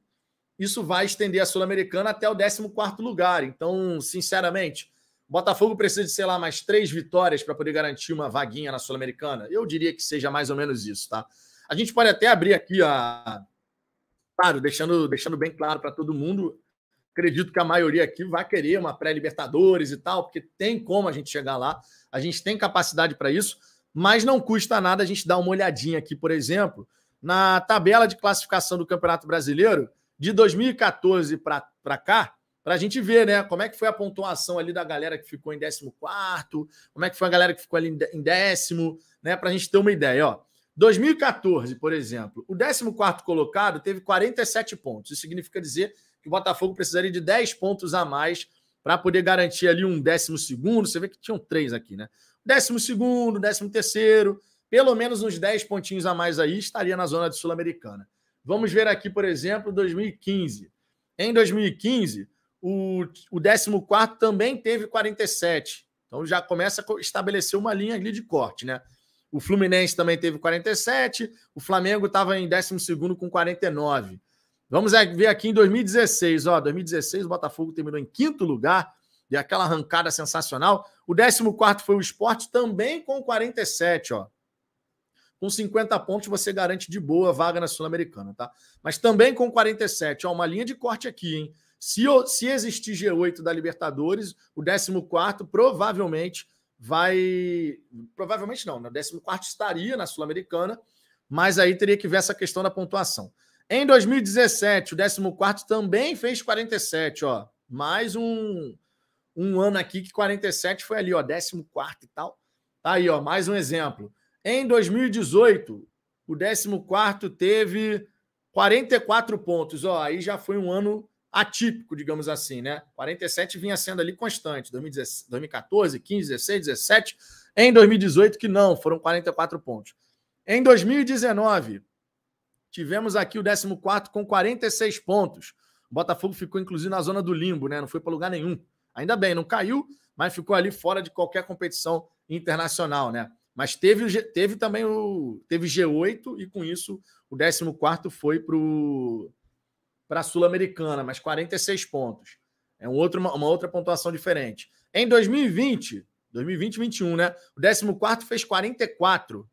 isso vai estender a Sul-Americana até o 14 lugar. Então, sinceramente, Botafogo precisa de, sei lá, mais três vitórias para poder garantir uma vaguinha na Sul-Americana. Eu diria que seja mais ou menos isso, tá? A gente pode até abrir aqui a. Claro, deixando, deixando bem claro para todo mundo, acredito que a maioria aqui vai querer uma pré-Libertadores e tal, porque tem como a gente chegar lá, a gente tem capacidade para isso mas não custa nada a gente dar uma olhadinha aqui, por exemplo, na tabela de classificação do Campeonato Brasileiro de 2014 para cá, para a gente ver, né? Como é que foi a pontuação ali da galera que ficou em 14, como é que foi a galera que ficou ali em décimo, né? Para a gente ter uma ideia, ó. 2014, por exemplo, o 14 colocado teve 47 pontos. Isso significa dizer que o Botafogo precisaria de 10 pontos a mais para poder garantir ali um 12. Você vê que tinham três aqui, né? décimo segundo, décimo terceiro, pelo menos uns 10 pontinhos a mais aí, estaria na zona de Sul-Americana. Vamos ver aqui, por exemplo, 2015. Em 2015, o, o 14 também teve 47. Então já começa a estabelecer uma linha ali de corte, né? O Fluminense também teve 47, o Flamengo estava em 12 com 49. Vamos é, ver aqui em 2016, ó. 2016 o Botafogo terminou em quinto lugar, e aquela arrancada sensacional. O 14 foi o esporte, também com 47, ó. Com 50 pontos, você garante de boa vaga na Sul-Americana, tá? Mas também com 47, ó, uma linha de corte aqui, hein? Se, se existir G8 da Libertadores, o 14 provavelmente vai. Provavelmente não, né? O 14 estaria na Sul-Americana, mas aí teria que ver essa questão da pontuação. Em 2017, o 14 também fez 47, ó. Mais um um ano aqui que 47 foi ali, ó, 14 e tal. Tá aí, ó, mais um exemplo. Em 2018, o 14 teve 44 pontos, ó, aí já foi um ano atípico, digamos assim, né? 47 vinha sendo ali constante, 2014, 15, 16, 17, em 2018 que não, foram 44 pontos. Em 2019, tivemos aqui o 14 com 46 pontos. O Botafogo ficou inclusive na zona do limbo, né? Não foi para lugar nenhum. Ainda bem, não caiu, mas ficou ali fora de qualquer competição internacional, né? Mas teve, teve também o. Teve G8 e com isso o 14 foi para a Sul-Americana, mas 46 pontos. É um outro, uma, uma outra pontuação diferente. Em 2020, 2020 21, né? O 14 fez 44,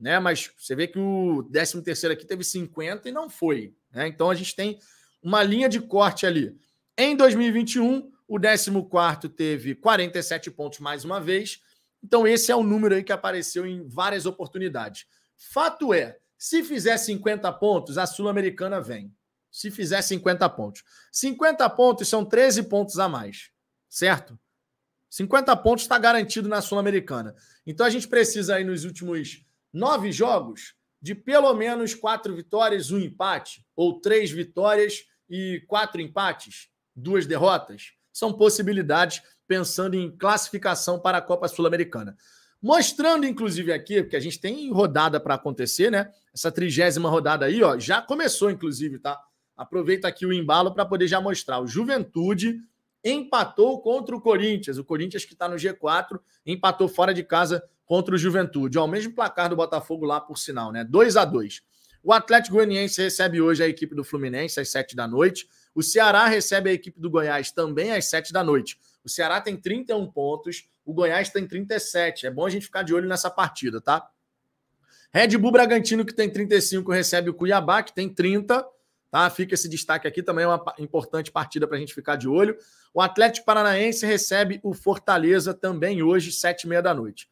né? Mas você vê que o 13 aqui teve 50 e não foi. Né? Então a gente tem uma linha de corte ali. Em 2021, o 14 teve 47 pontos mais uma vez. Então, esse é o número aí que apareceu em várias oportunidades. Fato é, se fizer 50 pontos, a Sul-Americana vem. Se fizer 50 pontos. 50 pontos são 13 pontos a mais, certo? 50 pontos está garantido na Sul-Americana. Então a gente precisa aí nos últimos nove jogos de pelo menos quatro vitórias, um empate, ou três vitórias e quatro empates, duas derrotas são possibilidades pensando em classificação para a Copa Sul-Americana. Mostrando, inclusive, aqui, porque a gente tem rodada para acontecer, né? Essa trigésima rodada aí, ó, já começou, inclusive, tá? Aproveita aqui o embalo para poder já mostrar. O Juventude empatou contra o Corinthians. O Corinthians, que está no G4, empatou fora de casa contra o Juventude. Ó, o mesmo placar do Botafogo lá, por sinal, né? 2 a 2 O Atlético Goianiense recebe hoje a equipe do Fluminense às 7 da noite. O Ceará recebe a equipe do Goiás também às 7 da noite. O Ceará tem 31 pontos, o Goiás tem 37. É bom a gente ficar de olho nessa partida, tá? Red Bull Bragantino, que tem 35, recebe o Cuiabá, que tem 30. Tá? Fica esse destaque aqui, também é uma importante partida para a gente ficar de olho. O Atlético Paranaense recebe o Fortaleza também hoje, sete e meia da noite.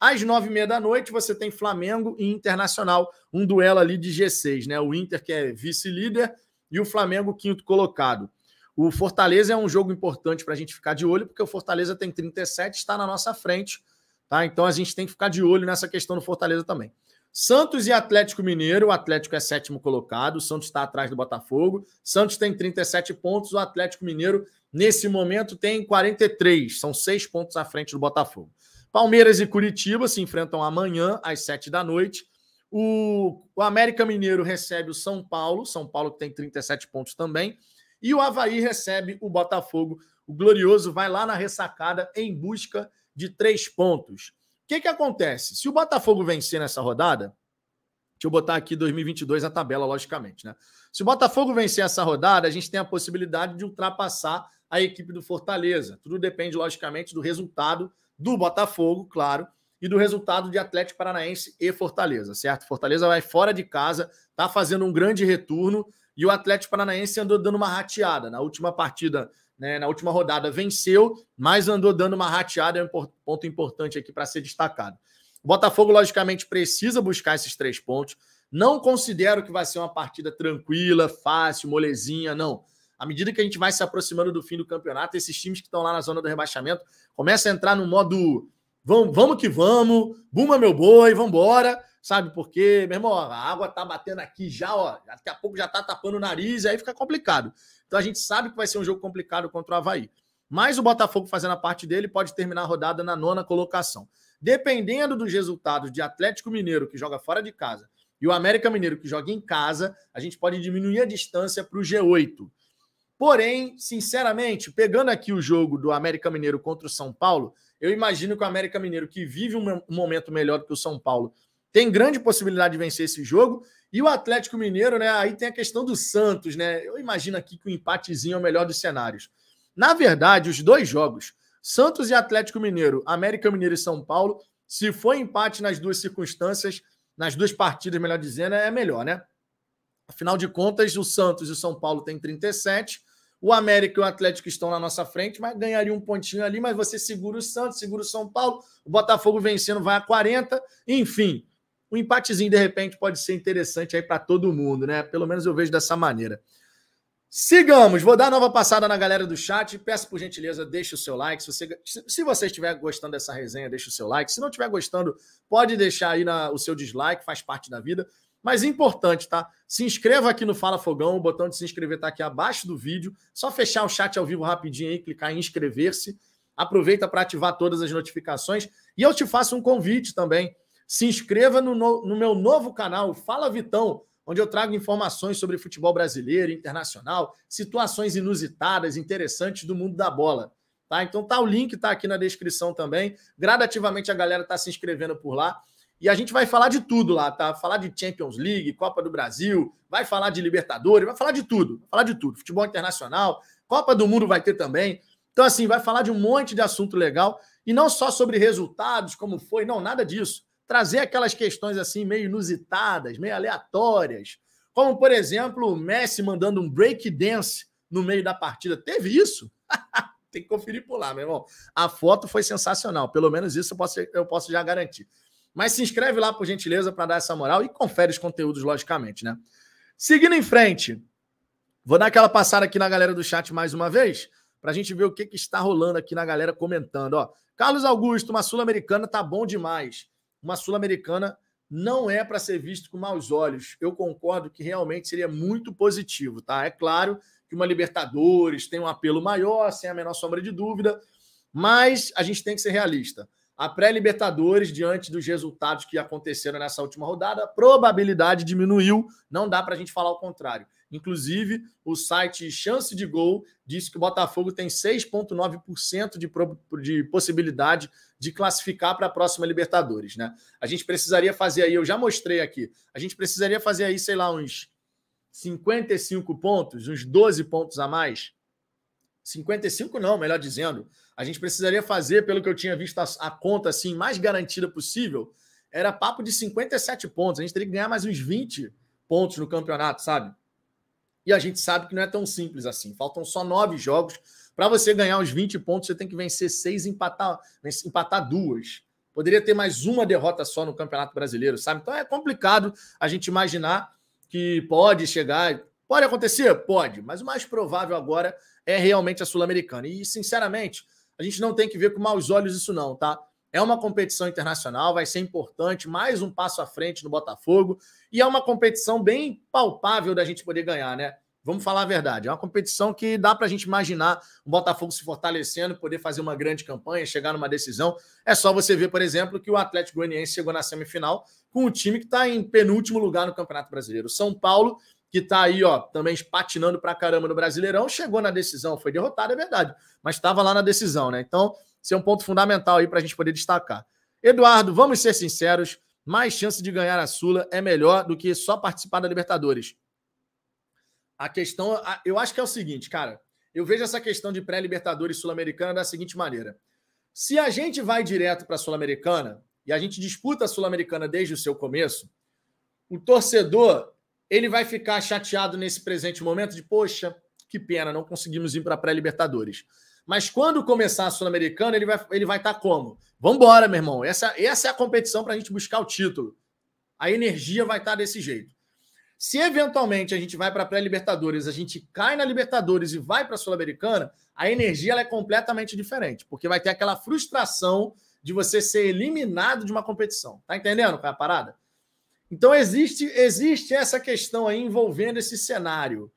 Às nove e meia da noite, você tem Flamengo e Internacional, um duelo ali de G6, né? O Inter, que é vice-líder, e o Flamengo, quinto colocado. O Fortaleza é um jogo importante para a gente ficar de olho, porque o Fortaleza tem 37, está na nossa frente, tá? Então a gente tem que ficar de olho nessa questão do Fortaleza também. Santos e Atlético Mineiro, o Atlético é sétimo colocado, o Santos está atrás do Botafogo. Santos tem 37 pontos, o Atlético Mineiro, nesse momento, tem 43, são seis pontos à frente do Botafogo. Palmeiras e Curitiba se enfrentam amanhã às sete da noite. O, o América Mineiro recebe o São Paulo, São Paulo que tem 37 pontos também. E o Havaí recebe o Botafogo. O Glorioso vai lá na ressacada em busca de três pontos. O que, que acontece? Se o Botafogo vencer nessa rodada, Deixa eu botar aqui 2022 a tabela, logicamente, né? Se o Botafogo vencer essa rodada, a gente tem a possibilidade de ultrapassar a equipe do Fortaleza. Tudo depende, logicamente, do resultado do Botafogo, claro, e do resultado de Atlético Paranaense e Fortaleza, certo? Fortaleza vai fora de casa, tá fazendo um grande retorno e o Atlético Paranaense andou dando uma rateada. Na última partida, né, na última rodada, venceu, mas andou dando uma rateada, é um ponto importante aqui para ser destacado. O Botafogo, logicamente, precisa buscar esses três pontos. Não considero que vai ser uma partida tranquila, fácil, molezinha, não. À medida que a gente vai se aproximando do fim do campeonato, esses times que estão lá na zona do rebaixamento começam a entrar no modo Vamos, vamos que vamos. Buma meu boi, vambora. Sabe, porque, meu irmão, a água tá batendo aqui já, ó. Daqui a pouco já tá tapando o nariz, aí fica complicado. Então a gente sabe que vai ser um jogo complicado contra o Havaí. Mas o Botafogo fazendo a parte dele pode terminar a rodada na nona colocação. Dependendo dos resultados de Atlético Mineiro, que joga fora de casa, e o América Mineiro, que joga em casa, a gente pode diminuir a distância para o G8. Porém, sinceramente, pegando aqui o jogo do América Mineiro contra o São Paulo, eu imagino que o América Mineiro, que vive um momento melhor do que o São Paulo, tem grande possibilidade de vencer esse jogo. E o Atlético Mineiro, né? Aí tem a questão do Santos, né? Eu imagino aqui que o empatezinho é o melhor dos cenários. Na verdade, os dois jogos, Santos e Atlético Mineiro, América Mineiro e São Paulo, se for empate nas duas circunstâncias, nas duas partidas, melhor dizendo, é melhor, né? Afinal de contas, o Santos e o São Paulo têm 37, o América e o Atlético estão na nossa frente, mas ganharia um pontinho ali, mas você segura o Santos, segura o São Paulo, o Botafogo vencendo vai a 40, enfim. um empatezinho, de repente, pode ser interessante aí para todo mundo, né? Pelo menos eu vejo dessa maneira. Sigamos, vou dar nova passada na galera do chat. Peço por gentileza, deixe o seu like. Se você, se você estiver gostando dessa resenha, deixe o seu like. Se não estiver gostando, pode deixar aí na, o seu dislike, faz parte da vida. Mas é importante, tá? Se inscreva aqui no Fala Fogão, o botão de se inscrever está aqui abaixo do vídeo. Só fechar o chat ao vivo rapidinho aí, clicar em inscrever-se. Aproveita para ativar todas as notificações. E eu te faço um convite também. Se inscreva no, no, no meu novo canal, Fala Vitão, onde eu trago informações sobre futebol brasileiro, internacional, situações inusitadas, interessantes do mundo da bola. Tá? Então tá o link, tá aqui na descrição também. Gradativamente a galera está se inscrevendo por lá. E a gente vai falar de tudo lá, tá? Falar de Champions League, Copa do Brasil, vai falar de Libertadores, vai falar de tudo, vai falar de tudo. Futebol internacional, Copa do Mundo vai ter também. Então, assim, vai falar de um monte de assunto legal. E não só sobre resultados, como foi, não, nada disso. Trazer aquelas questões assim, meio inusitadas, meio aleatórias. Como, por exemplo, o Messi mandando um break dance no meio da partida. Teve isso? Tem que conferir por lá, meu irmão. A foto foi sensacional. Pelo menos isso eu posso, eu posso já garantir. Mas se inscreve lá, por gentileza, para dar essa moral e confere os conteúdos, logicamente, né? Seguindo em frente, vou dar aquela passada aqui na galera do chat mais uma vez, para a gente ver o que, que está rolando aqui na galera comentando. Ó, Carlos Augusto, uma Sul-Americana tá bom demais. Uma Sul-Americana não é para ser visto com maus olhos. Eu concordo que realmente seria muito positivo, tá? É claro que uma Libertadores tem um apelo maior, sem a menor sombra de dúvida, mas a gente tem que ser realista a pré-Libertadores, diante dos resultados que aconteceram nessa última rodada, a probabilidade diminuiu, não dá para a gente falar o contrário. Inclusive, o site Chance de Gol disse que o Botafogo tem 6,9% de, de possibilidade de classificar para a próxima Libertadores, né? A gente precisaria fazer aí, eu já mostrei aqui, a gente precisaria fazer aí, sei lá, uns 55 pontos, uns 12 pontos a mais. 55 não, melhor dizendo, a gente precisaria fazer, pelo que eu tinha visto, a, a conta assim mais garantida possível, era papo de 57 pontos. A gente teria que ganhar mais uns 20 pontos no campeonato, sabe? E a gente sabe que não é tão simples assim. Faltam só nove jogos. Para você ganhar uns 20 pontos, você tem que vencer seis e empatar, empatar duas. Poderia ter mais uma derrota só no Campeonato Brasileiro, sabe? Então é complicado a gente imaginar que pode chegar. Pode acontecer? Pode, mas o mais provável agora é realmente a Sul-Americana. E, sinceramente, a gente não tem que ver com maus olhos isso, não, tá? É uma competição internacional, vai ser importante, mais um passo à frente no Botafogo, e é uma competição bem palpável da gente poder ganhar, né? Vamos falar a verdade. É uma competição que dá para a gente imaginar o Botafogo se fortalecendo, poder fazer uma grande campanha, chegar numa decisão. É só você ver, por exemplo, que o Atlético Goianiense chegou na semifinal com um time que está em penúltimo lugar no Campeonato Brasileiro. São Paulo que está aí, ó, também patinando pra caramba no Brasileirão, chegou na decisão, foi derrotado, é verdade, mas estava lá na decisão, né? Então, esse é um ponto fundamental aí para a gente poder destacar. Eduardo, vamos ser sinceros, mais chance de ganhar a Sula é melhor do que só participar da Libertadores. A questão, eu acho que é o seguinte, cara, eu vejo essa questão de pré-Libertadores Sul-Americana da seguinte maneira. Se a gente vai direto para a Sul-Americana e a gente disputa a Sul-Americana desde o seu começo, o torcedor ele vai ficar chateado nesse presente momento de, poxa, que pena, não conseguimos ir para a pré-Libertadores. Mas quando começar a Sul-Americana, ele vai estar ele vai tá como? Vambora, meu irmão. Essa, essa é a competição para a gente buscar o título. A energia vai estar tá desse jeito. Se eventualmente a gente vai para a pré-Libertadores, a gente cai na Libertadores e vai para a Sul-Americana, a energia é completamente diferente, porque vai ter aquela frustração de você ser eliminado de uma competição. Tá entendendo qual é a parada? Então existe existe essa questão aí envolvendo esse cenário.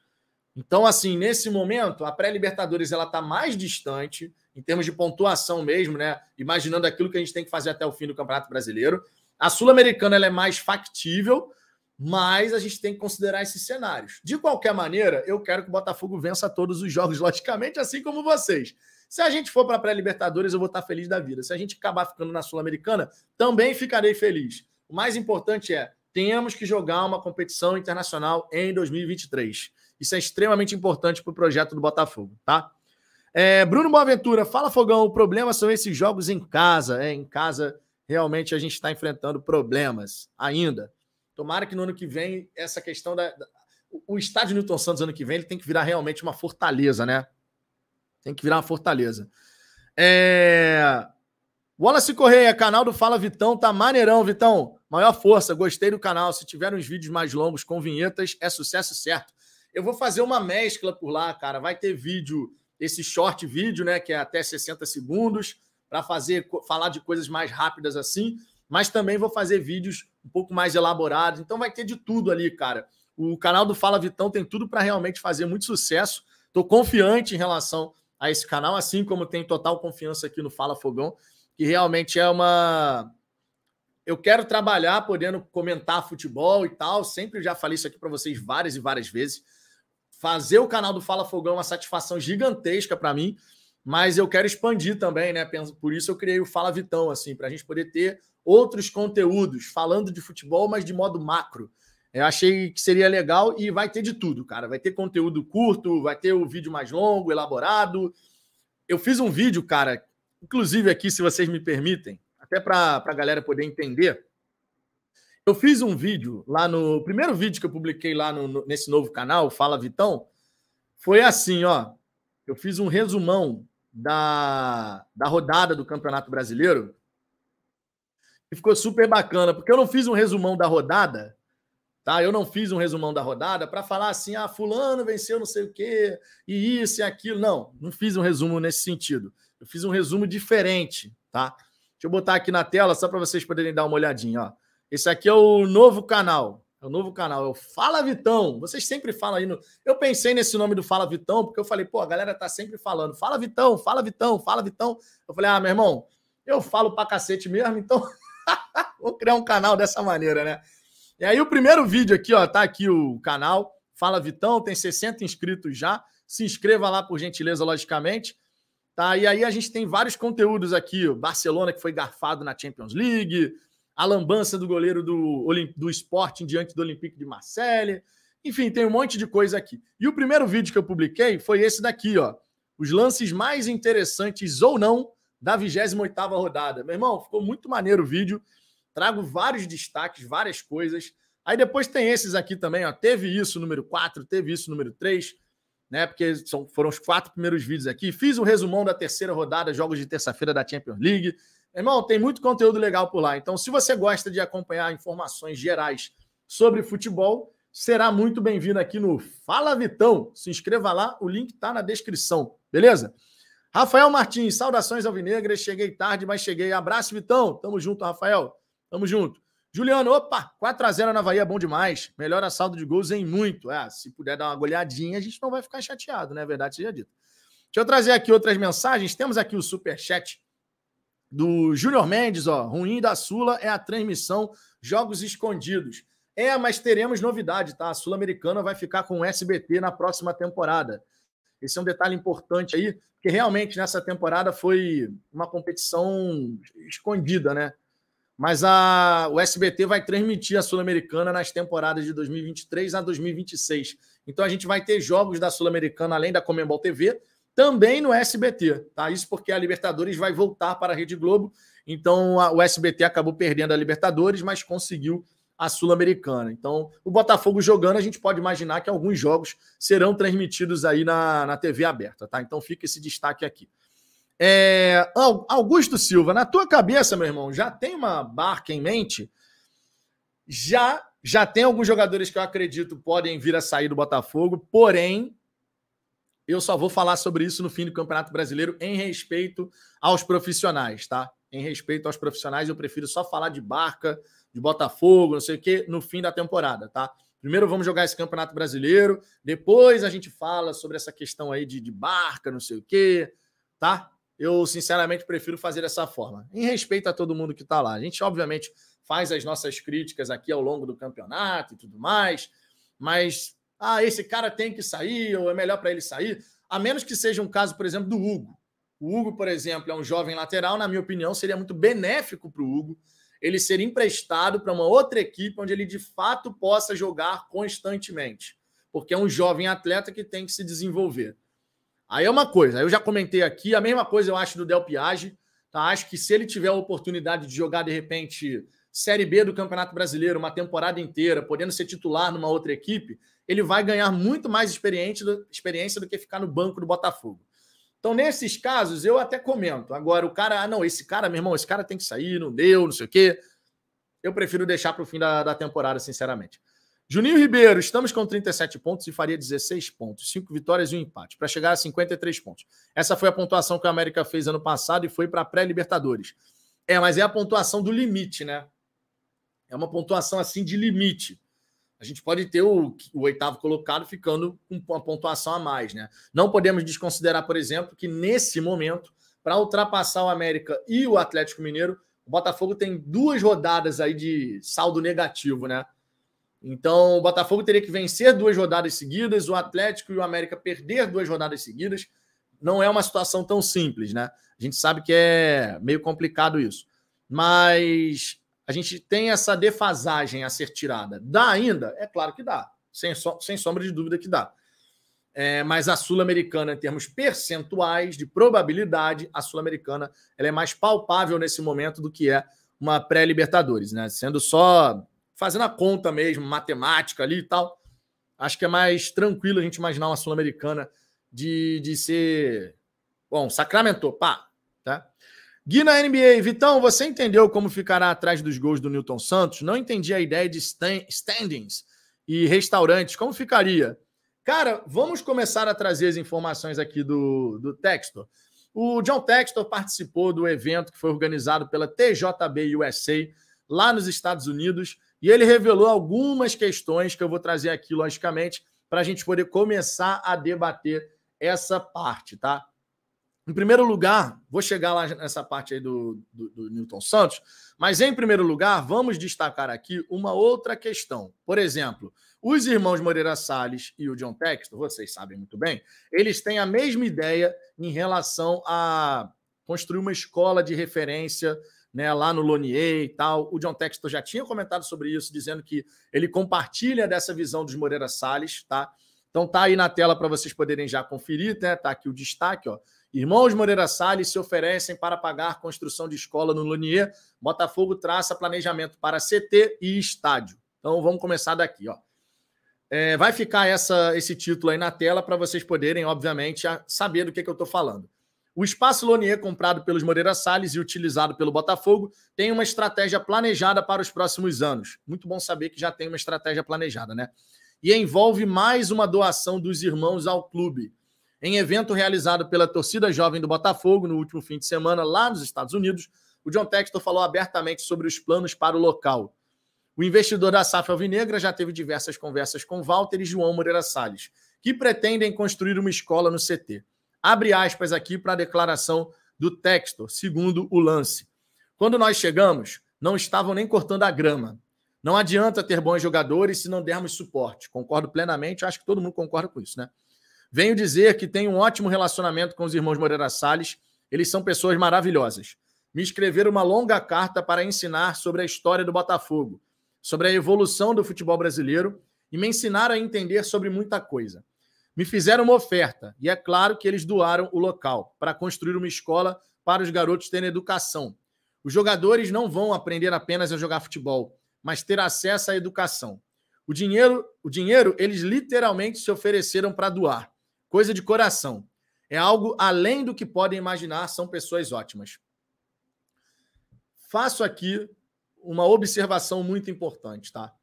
Então assim, nesse momento, a pré-libertadores ela está mais distante em termos de pontuação mesmo, né? Imaginando aquilo que a gente tem que fazer até o fim do Campeonato Brasileiro. A Sul-Americana é mais factível, mas a gente tem que considerar esses cenários. De qualquer maneira, eu quero que o Botafogo vença todos os jogos, logicamente, assim como vocês. Se a gente for para a pré-libertadores, eu vou estar tá feliz da vida. Se a gente acabar ficando na Sul-Americana, também ficarei feliz. O mais importante é temos que jogar uma competição internacional em 2023. Isso é extremamente importante para o projeto do Botafogo, tá? É, Bruno Boaventura, fala Fogão, o problema são esses jogos em casa. É, em casa, realmente, a gente está enfrentando problemas ainda. Tomara que no ano que vem, essa questão da, da. o estádio Newton Santos, ano que vem, ele tem que virar realmente uma fortaleza, né? Tem que virar uma fortaleza. É... Wallace Correia, canal do Fala Vitão, tá maneirão, Vitão. Maior força, gostei do canal. Se tiver uns vídeos mais longos com vinhetas, é sucesso certo. Eu vou fazer uma mescla por lá, cara. Vai ter vídeo, esse short vídeo, né, que é até 60 segundos, para fazer falar de coisas mais rápidas assim, mas também vou fazer vídeos um pouco mais elaborados. Então vai ter de tudo ali, cara. O canal do Fala Vitão tem tudo para realmente fazer muito sucesso. Estou confiante em relação a esse canal, assim como tenho total confiança aqui no Fala Fogão, que realmente é uma eu quero trabalhar podendo comentar futebol e tal. Sempre já falei isso aqui para vocês várias e várias vezes. Fazer o canal do Fala Fogão é uma satisfação gigantesca para mim, mas eu quero expandir também, né? Por isso eu criei o Fala Vitão, assim, para a gente poder ter outros conteúdos falando de futebol, mas de modo macro. Eu achei que seria legal e vai ter de tudo, cara. Vai ter conteúdo curto, vai ter o vídeo mais longo, elaborado. Eu fiz um vídeo, cara, inclusive aqui, se vocês me permitem até para a galera poder entender. Eu fiz um vídeo lá no. O primeiro vídeo que eu publiquei lá no, no, nesse novo canal, Fala Vitão, foi assim, ó. Eu fiz um resumão da, da rodada do Campeonato Brasileiro. E ficou super bacana, porque eu não fiz um resumão da rodada, tá? Eu não fiz um resumão da rodada para falar assim, ah, fulano venceu não sei o quê, e isso e aquilo. Não, não fiz um resumo nesse sentido. Eu fiz um resumo diferente, tá? Deixa eu botar aqui na tela só para vocês poderem dar uma olhadinha. Ó. Esse aqui é o novo canal. É o novo canal, é o Fala Vitão. Vocês sempre falam aí no. Eu pensei nesse nome do Fala Vitão, porque eu falei, pô, a galera tá sempre falando. Fala Vitão, fala Vitão, fala Vitão. Eu falei, ah, meu irmão, eu falo pra cacete mesmo, então vou criar um canal dessa maneira, né? E aí, o primeiro vídeo aqui, ó, tá aqui o canal. Fala Vitão, tem 60 inscritos já. Se inscreva lá, por gentileza, logicamente. Tá? E aí a gente tem vários conteúdos aqui. O Barcelona que foi garfado na Champions League, a lambança do goleiro do, do Sporting diante do Olympique de Marseille. Enfim, tem um monte de coisa aqui. E o primeiro vídeo que eu publiquei foi esse daqui, ó. Os lances mais interessantes ou não da 28ª rodada. Meu irmão, ficou muito maneiro o vídeo. Trago vários destaques, várias coisas. Aí depois tem esses aqui também, ó. Teve isso número 4, teve isso número 3 né? Porque são, foram os quatro primeiros vídeos aqui. Fiz um resumão da terceira rodada, jogos de terça-feira da Champions League. Irmão, tem muito conteúdo legal por lá. Então, se você gosta de acompanhar informações gerais sobre futebol, será muito bem-vindo aqui no Fala Vitão. Se inscreva lá, o link está na descrição, beleza? Rafael Martins, saudações alvinegras. Cheguei tarde, mas cheguei. Abraço, Vitão. Tamo junto, Rafael. Tamo junto. Juliano, opa, 4x0 na Bahia, bom demais. Melhor saldo de gols em muito. É, se puder dar uma goleadinha, a gente não vai ficar chateado, né? É verdade seja dito. Deixa eu trazer aqui outras mensagens. Temos aqui o super chat do Júnior Mendes, ó. Ruim da Sula é a transmissão Jogos Escondidos. É, mas teremos novidade, tá? A Sul-Americana vai ficar com o SBT na próxima temporada. Esse é um detalhe importante aí, porque realmente nessa temporada foi uma competição escondida, né? Mas a, o SBT vai transmitir a Sul-Americana nas temporadas de 2023 a 2026. Então a gente vai ter jogos da Sul-Americana, além da Comembol TV, também no SBT. Tá? Isso porque a Libertadores vai voltar para a Rede Globo. Então a, o SBT acabou perdendo a Libertadores, mas conseguiu a Sul-Americana. Então, o Botafogo jogando, a gente pode imaginar que alguns jogos serão transmitidos aí na, na TV aberta, tá? Então fica esse destaque aqui. É, Augusto Silva, na tua cabeça, meu irmão, já tem uma barca em mente? Já, já tem alguns jogadores que eu acredito podem vir a sair do Botafogo, porém, eu só vou falar sobre isso no fim do Campeonato Brasileiro em respeito aos profissionais, tá? Em respeito aos profissionais, eu prefiro só falar de barca, de Botafogo, não sei o quê, no fim da temporada, tá? Primeiro vamos jogar esse Campeonato Brasileiro, depois a gente fala sobre essa questão aí de, de barca, não sei o quê, tá? Eu, sinceramente, prefiro fazer dessa forma. Em respeito a todo mundo que está lá. A gente, obviamente, faz as nossas críticas aqui ao longo do campeonato e tudo mais, mas, ah, esse cara tem que sair, ou é melhor para ele sair, a menos que seja um caso, por exemplo, do Hugo. O Hugo, por exemplo, é um jovem lateral, na minha opinião, seria muito benéfico para o Hugo ele ser emprestado para uma outra equipe onde ele de fato possa jogar constantemente, porque é um jovem atleta que tem que se desenvolver. Aí é uma coisa, eu já comentei aqui, a mesma coisa eu acho do Del Piage. Tá? Acho que se ele tiver a oportunidade de jogar, de repente, Série B do Campeonato Brasileiro, uma temporada inteira, podendo ser titular numa outra equipe, ele vai ganhar muito mais experiência do que ficar no banco do Botafogo. Então, nesses casos, eu até comento. Agora, o cara, ah, não, esse cara, meu irmão, esse cara tem que sair, não deu, não sei o quê. Eu prefiro deixar para o fim da, da temporada, sinceramente. Juninho Ribeiro, estamos com 37 pontos e faria 16 pontos, 5 vitórias e um empate, para chegar a 53 pontos. Essa foi a pontuação que o América fez ano passado e foi para a pré-Libertadores. É, mas é a pontuação do limite, né? É uma pontuação assim de limite. A gente pode ter o, o oitavo colocado ficando com uma pontuação a mais, né? Não podemos desconsiderar, por exemplo, que nesse momento, para ultrapassar o América e o Atlético Mineiro, o Botafogo tem duas rodadas aí de saldo negativo, né? Então, o Botafogo teria que vencer duas rodadas seguidas, o Atlético e o América perder duas rodadas seguidas. Não é uma situação tão simples, né? A gente sabe que é meio complicado isso. Mas a gente tem essa defasagem a ser tirada. Dá ainda? É claro que dá. Sem, so sem sombra de dúvida que dá. É, mas a Sul-Americana, em termos percentuais de probabilidade, a Sul-Americana ela é mais palpável nesse momento do que é uma pré-Libertadores, né? Sendo só fazendo a conta mesmo, matemática ali e tal, acho que é mais tranquilo a gente imaginar uma Sul-Americana de, de ser. Bom, Sacramento, pá. Tá? Gui na NBA, Vitão, você entendeu como ficará atrás dos gols do Newton Santos? Não entendi a ideia de stand standings e restaurantes. Como ficaria? Cara, vamos começar a trazer as informações aqui do, do Textor. O John Textor participou do evento que foi organizado pela TJB USA lá nos Estados Unidos e ele revelou algumas questões que eu vou trazer aqui, logicamente, para a gente poder começar a debater essa parte, tá? Em primeiro lugar, vou chegar lá nessa parte aí do, do, do Newton Santos, mas em primeiro lugar, vamos destacar aqui uma outra questão. Por exemplo, os irmãos Moreira Salles e o John Texto, vocês sabem muito bem, eles têm a mesma ideia em relação a construir uma escola de referência né, lá no Lonier e tal. O John Textor já tinha comentado sobre isso, dizendo que ele compartilha dessa visão dos Moreira Salles, tá? Então tá aí na tela para vocês poderem já conferir, né? Tá aqui o destaque, ó. Irmãos Moreira Salles se oferecem para pagar construção de escola no Lonier. Botafogo traça planejamento para CT e estádio. Então vamos começar daqui, ó. É, vai ficar essa, esse título aí na tela para vocês poderem, obviamente, saber do que, que eu estou falando. O espaço Lonier, comprado pelos Moreira Salles e utilizado pelo Botafogo, tem uma estratégia planejada para os próximos anos. Muito bom saber que já tem uma estratégia planejada, né? E envolve mais uma doação dos irmãos ao clube. Em evento realizado pela torcida jovem do Botafogo no último fim de semana, lá nos Estados Unidos, o John Textor falou abertamente sobre os planos para o local. O investidor da SAF Alvinegra já teve diversas conversas com Walter e João Moreira Salles, que pretendem construir uma escola no CT. Abre aspas aqui para a declaração do texto segundo o lance. Quando nós chegamos, não estavam nem cortando a grama. Não adianta ter bons jogadores se não dermos suporte. Concordo plenamente, acho que todo mundo concorda com isso, né? Venho dizer que tenho um ótimo relacionamento com os irmãos Moreira Salles, eles são pessoas maravilhosas. Me escreveram uma longa carta para ensinar sobre a história do Botafogo, sobre a evolução do futebol brasileiro e me ensinaram a entender sobre muita coisa. Me fizeram uma oferta, e é claro que eles doaram o local para construir uma escola para os garotos terem educação. Os jogadores não vão aprender apenas a jogar futebol, mas ter acesso à educação. O dinheiro, o dinheiro eles literalmente se ofereceram para doar. Coisa de coração. É algo além do que podem imaginar, são pessoas ótimas. Faço aqui uma observação muito importante, tá?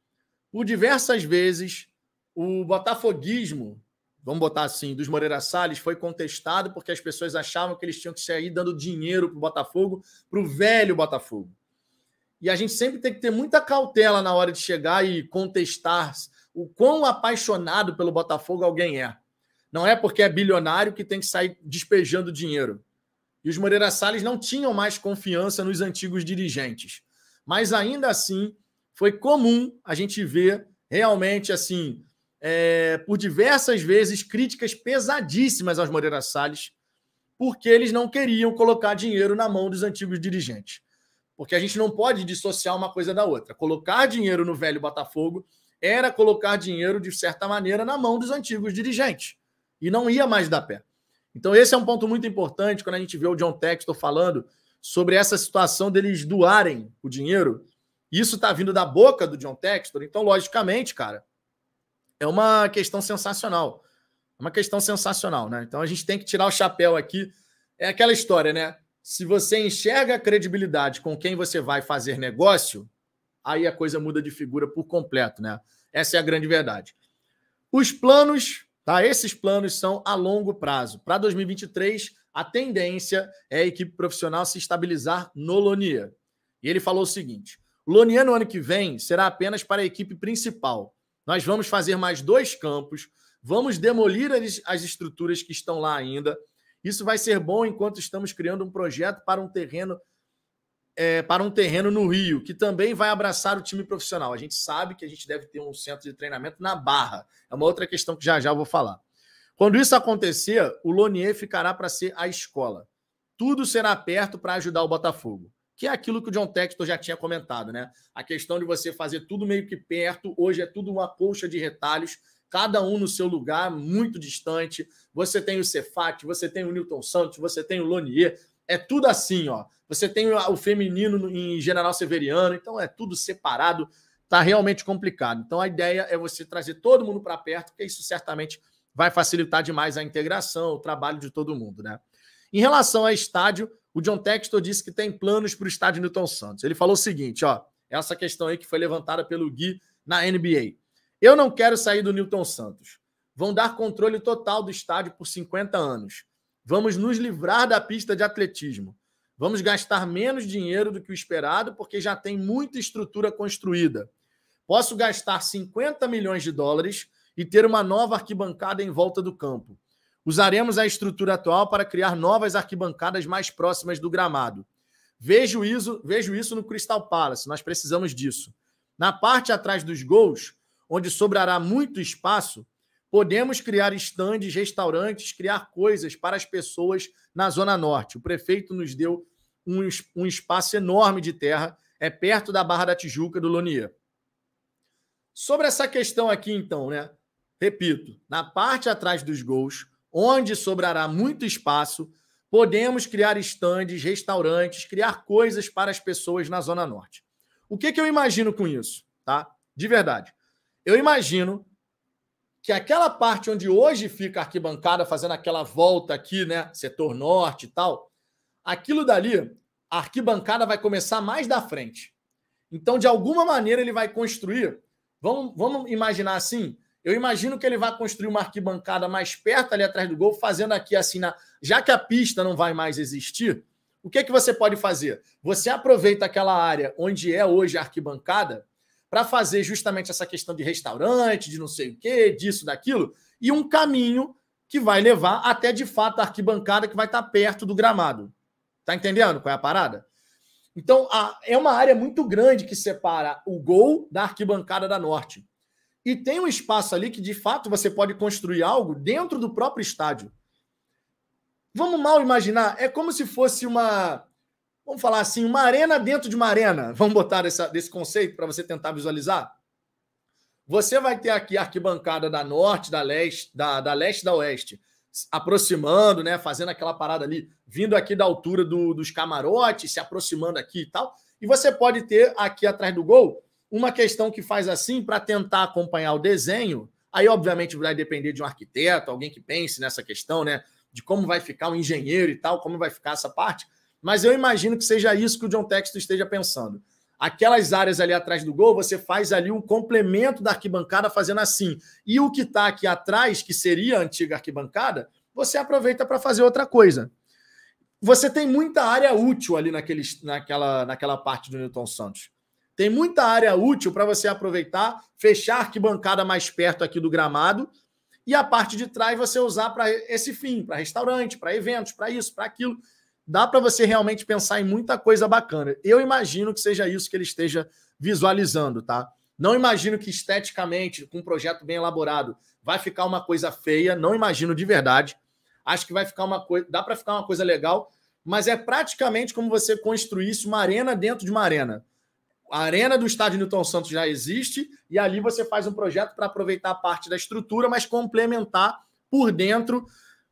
Por diversas vezes, o botafoguismo vamos botar assim, dos Moreira Salles foi contestado porque as pessoas achavam que eles tinham que sair dando dinheiro para o Botafogo, para o velho Botafogo. E a gente sempre tem que ter muita cautela na hora de chegar e contestar o quão apaixonado pelo Botafogo alguém é. Não é porque é bilionário que tem que sair despejando dinheiro. E os Moreira Salles não tinham mais confiança nos antigos dirigentes. Mas ainda assim, foi comum a gente ver realmente assim é, por diversas vezes críticas pesadíssimas aos Moreira Salles, porque eles não queriam colocar dinheiro na mão dos antigos dirigentes. Porque a gente não pode dissociar uma coisa da outra. Colocar dinheiro no velho Botafogo era colocar dinheiro, de certa maneira, na mão dos antigos dirigentes. E não ia mais dar pé. Então, esse é um ponto muito importante quando a gente vê o John Textor falando sobre essa situação deles doarem o dinheiro. Isso está vindo da boca do John Textor. Então, logicamente, cara, é uma questão sensacional. É uma questão sensacional, né? Então a gente tem que tirar o chapéu aqui. É aquela história, né? Se você enxerga a credibilidade com quem você vai fazer negócio, aí a coisa muda de figura por completo, né? Essa é a grande verdade. Os planos, tá? Esses planos são a longo prazo. Para 2023, a tendência é a equipe profissional se estabilizar no Lonia. E ele falou o seguinte: Lonia no ano que vem será apenas para a equipe principal nós vamos fazer mais dois campos, vamos demolir as, as estruturas que estão lá ainda. Isso vai ser bom enquanto estamos criando um projeto para um terreno é, para um terreno no Rio, que também vai abraçar o time profissional. A gente sabe que a gente deve ter um centro de treinamento na Barra. É uma outra questão que já já vou falar. Quando isso acontecer, o Lonier ficará para ser a escola. Tudo será perto para ajudar o Botafogo que é aquilo que o John Textor já tinha comentado, né? A questão de você fazer tudo meio que perto, hoje é tudo uma colcha de retalhos, cada um no seu lugar, muito distante. Você tem o Cefat, você tem o Newton Santos, você tem o Lonier, é tudo assim, ó. Você tem o feminino em General Severiano, então é tudo separado, tá realmente complicado. Então a ideia é você trazer todo mundo para perto, porque isso certamente vai facilitar demais a integração, o trabalho de todo mundo, né? Em relação a estádio, o John Textor disse que tem planos para o estádio Newton Santos. Ele falou o seguinte, ó, essa questão aí que foi levantada pelo Gui na NBA. Eu não quero sair do Newton Santos. Vão dar controle total do estádio por 50 anos. Vamos nos livrar da pista de atletismo. Vamos gastar menos dinheiro do que o esperado, porque já tem muita estrutura construída. Posso gastar 50 milhões de dólares e ter uma nova arquibancada em volta do campo. Usaremos a estrutura atual para criar novas arquibancadas mais próximas do gramado. Vejo isso, vejo isso no Crystal Palace, nós precisamos disso. Na parte atrás dos gols, onde sobrará muito espaço, podemos criar estandes, restaurantes, criar coisas para as pessoas na Zona Norte. O prefeito nos deu um, um espaço enorme de terra, é perto da Barra da Tijuca, do Lonier. Sobre essa questão aqui, então, né? Repito, na parte atrás dos gols, onde sobrará muito espaço, podemos criar estandes, restaurantes, criar coisas para as pessoas na Zona Norte. O que, que eu imagino com isso? Tá? De verdade. Eu imagino que aquela parte onde hoje fica a arquibancada fazendo aquela volta aqui, né, setor norte e tal, aquilo dali, a arquibancada vai começar mais da frente. Então, de alguma maneira, ele vai construir. Vamos, vamos imaginar assim: eu imagino que ele vai construir uma arquibancada mais perto ali atrás do gol, fazendo aqui assim, na... já que a pista não vai mais existir, o que, é que você pode fazer? Você aproveita aquela área onde é hoje a arquibancada para fazer justamente essa questão de restaurante, de não sei o quê, disso, daquilo, e um caminho que vai levar até de fato a arquibancada que vai estar tá perto do gramado. Tá entendendo qual é a parada? Então, a... é uma área muito grande que separa o gol da arquibancada da Norte. E tem um espaço ali que, de fato, você pode construir algo dentro do próprio estádio. Vamos mal imaginar, é como se fosse uma, vamos falar assim, uma arena dentro de uma arena. Vamos botar essa, desse conceito para você tentar visualizar. Você vai ter aqui a arquibancada da norte, da leste, da, da leste da oeste, aproximando, né, fazendo aquela parada ali, vindo aqui da altura do, dos camarotes, se aproximando aqui e tal. E você pode ter aqui atrás do gol uma questão que faz assim para tentar acompanhar o desenho. Aí, obviamente, vai depender de um arquiteto, alguém que pense nessa questão, né? De como vai ficar o um engenheiro e tal, como vai ficar essa parte. Mas eu imagino que seja isso que o John Texto esteja pensando. Aquelas áreas ali atrás do gol, você faz ali um complemento da arquibancada fazendo assim. E o que está aqui atrás, que seria a antiga arquibancada, você aproveita para fazer outra coisa. Você tem muita área útil ali naquele, naquela, naquela parte do Newton Santos. Tem muita área útil para você aproveitar, fechar a arquibancada mais perto aqui do gramado e a parte de trás você usar para esse fim, para restaurante, para eventos, para isso, para aquilo. Dá para você realmente pensar em muita coisa bacana. Eu imagino que seja isso que ele esteja visualizando, tá? Não imagino que esteticamente, com um projeto bem elaborado, vai ficar uma coisa feia, não imagino de verdade. Acho que vai ficar uma coisa, dá para ficar uma coisa legal, mas é praticamente como você construísse uma arena dentro de uma arena. A arena do estádio Newton Santos já existe e ali você faz um projeto para aproveitar a parte da estrutura, mas complementar por dentro.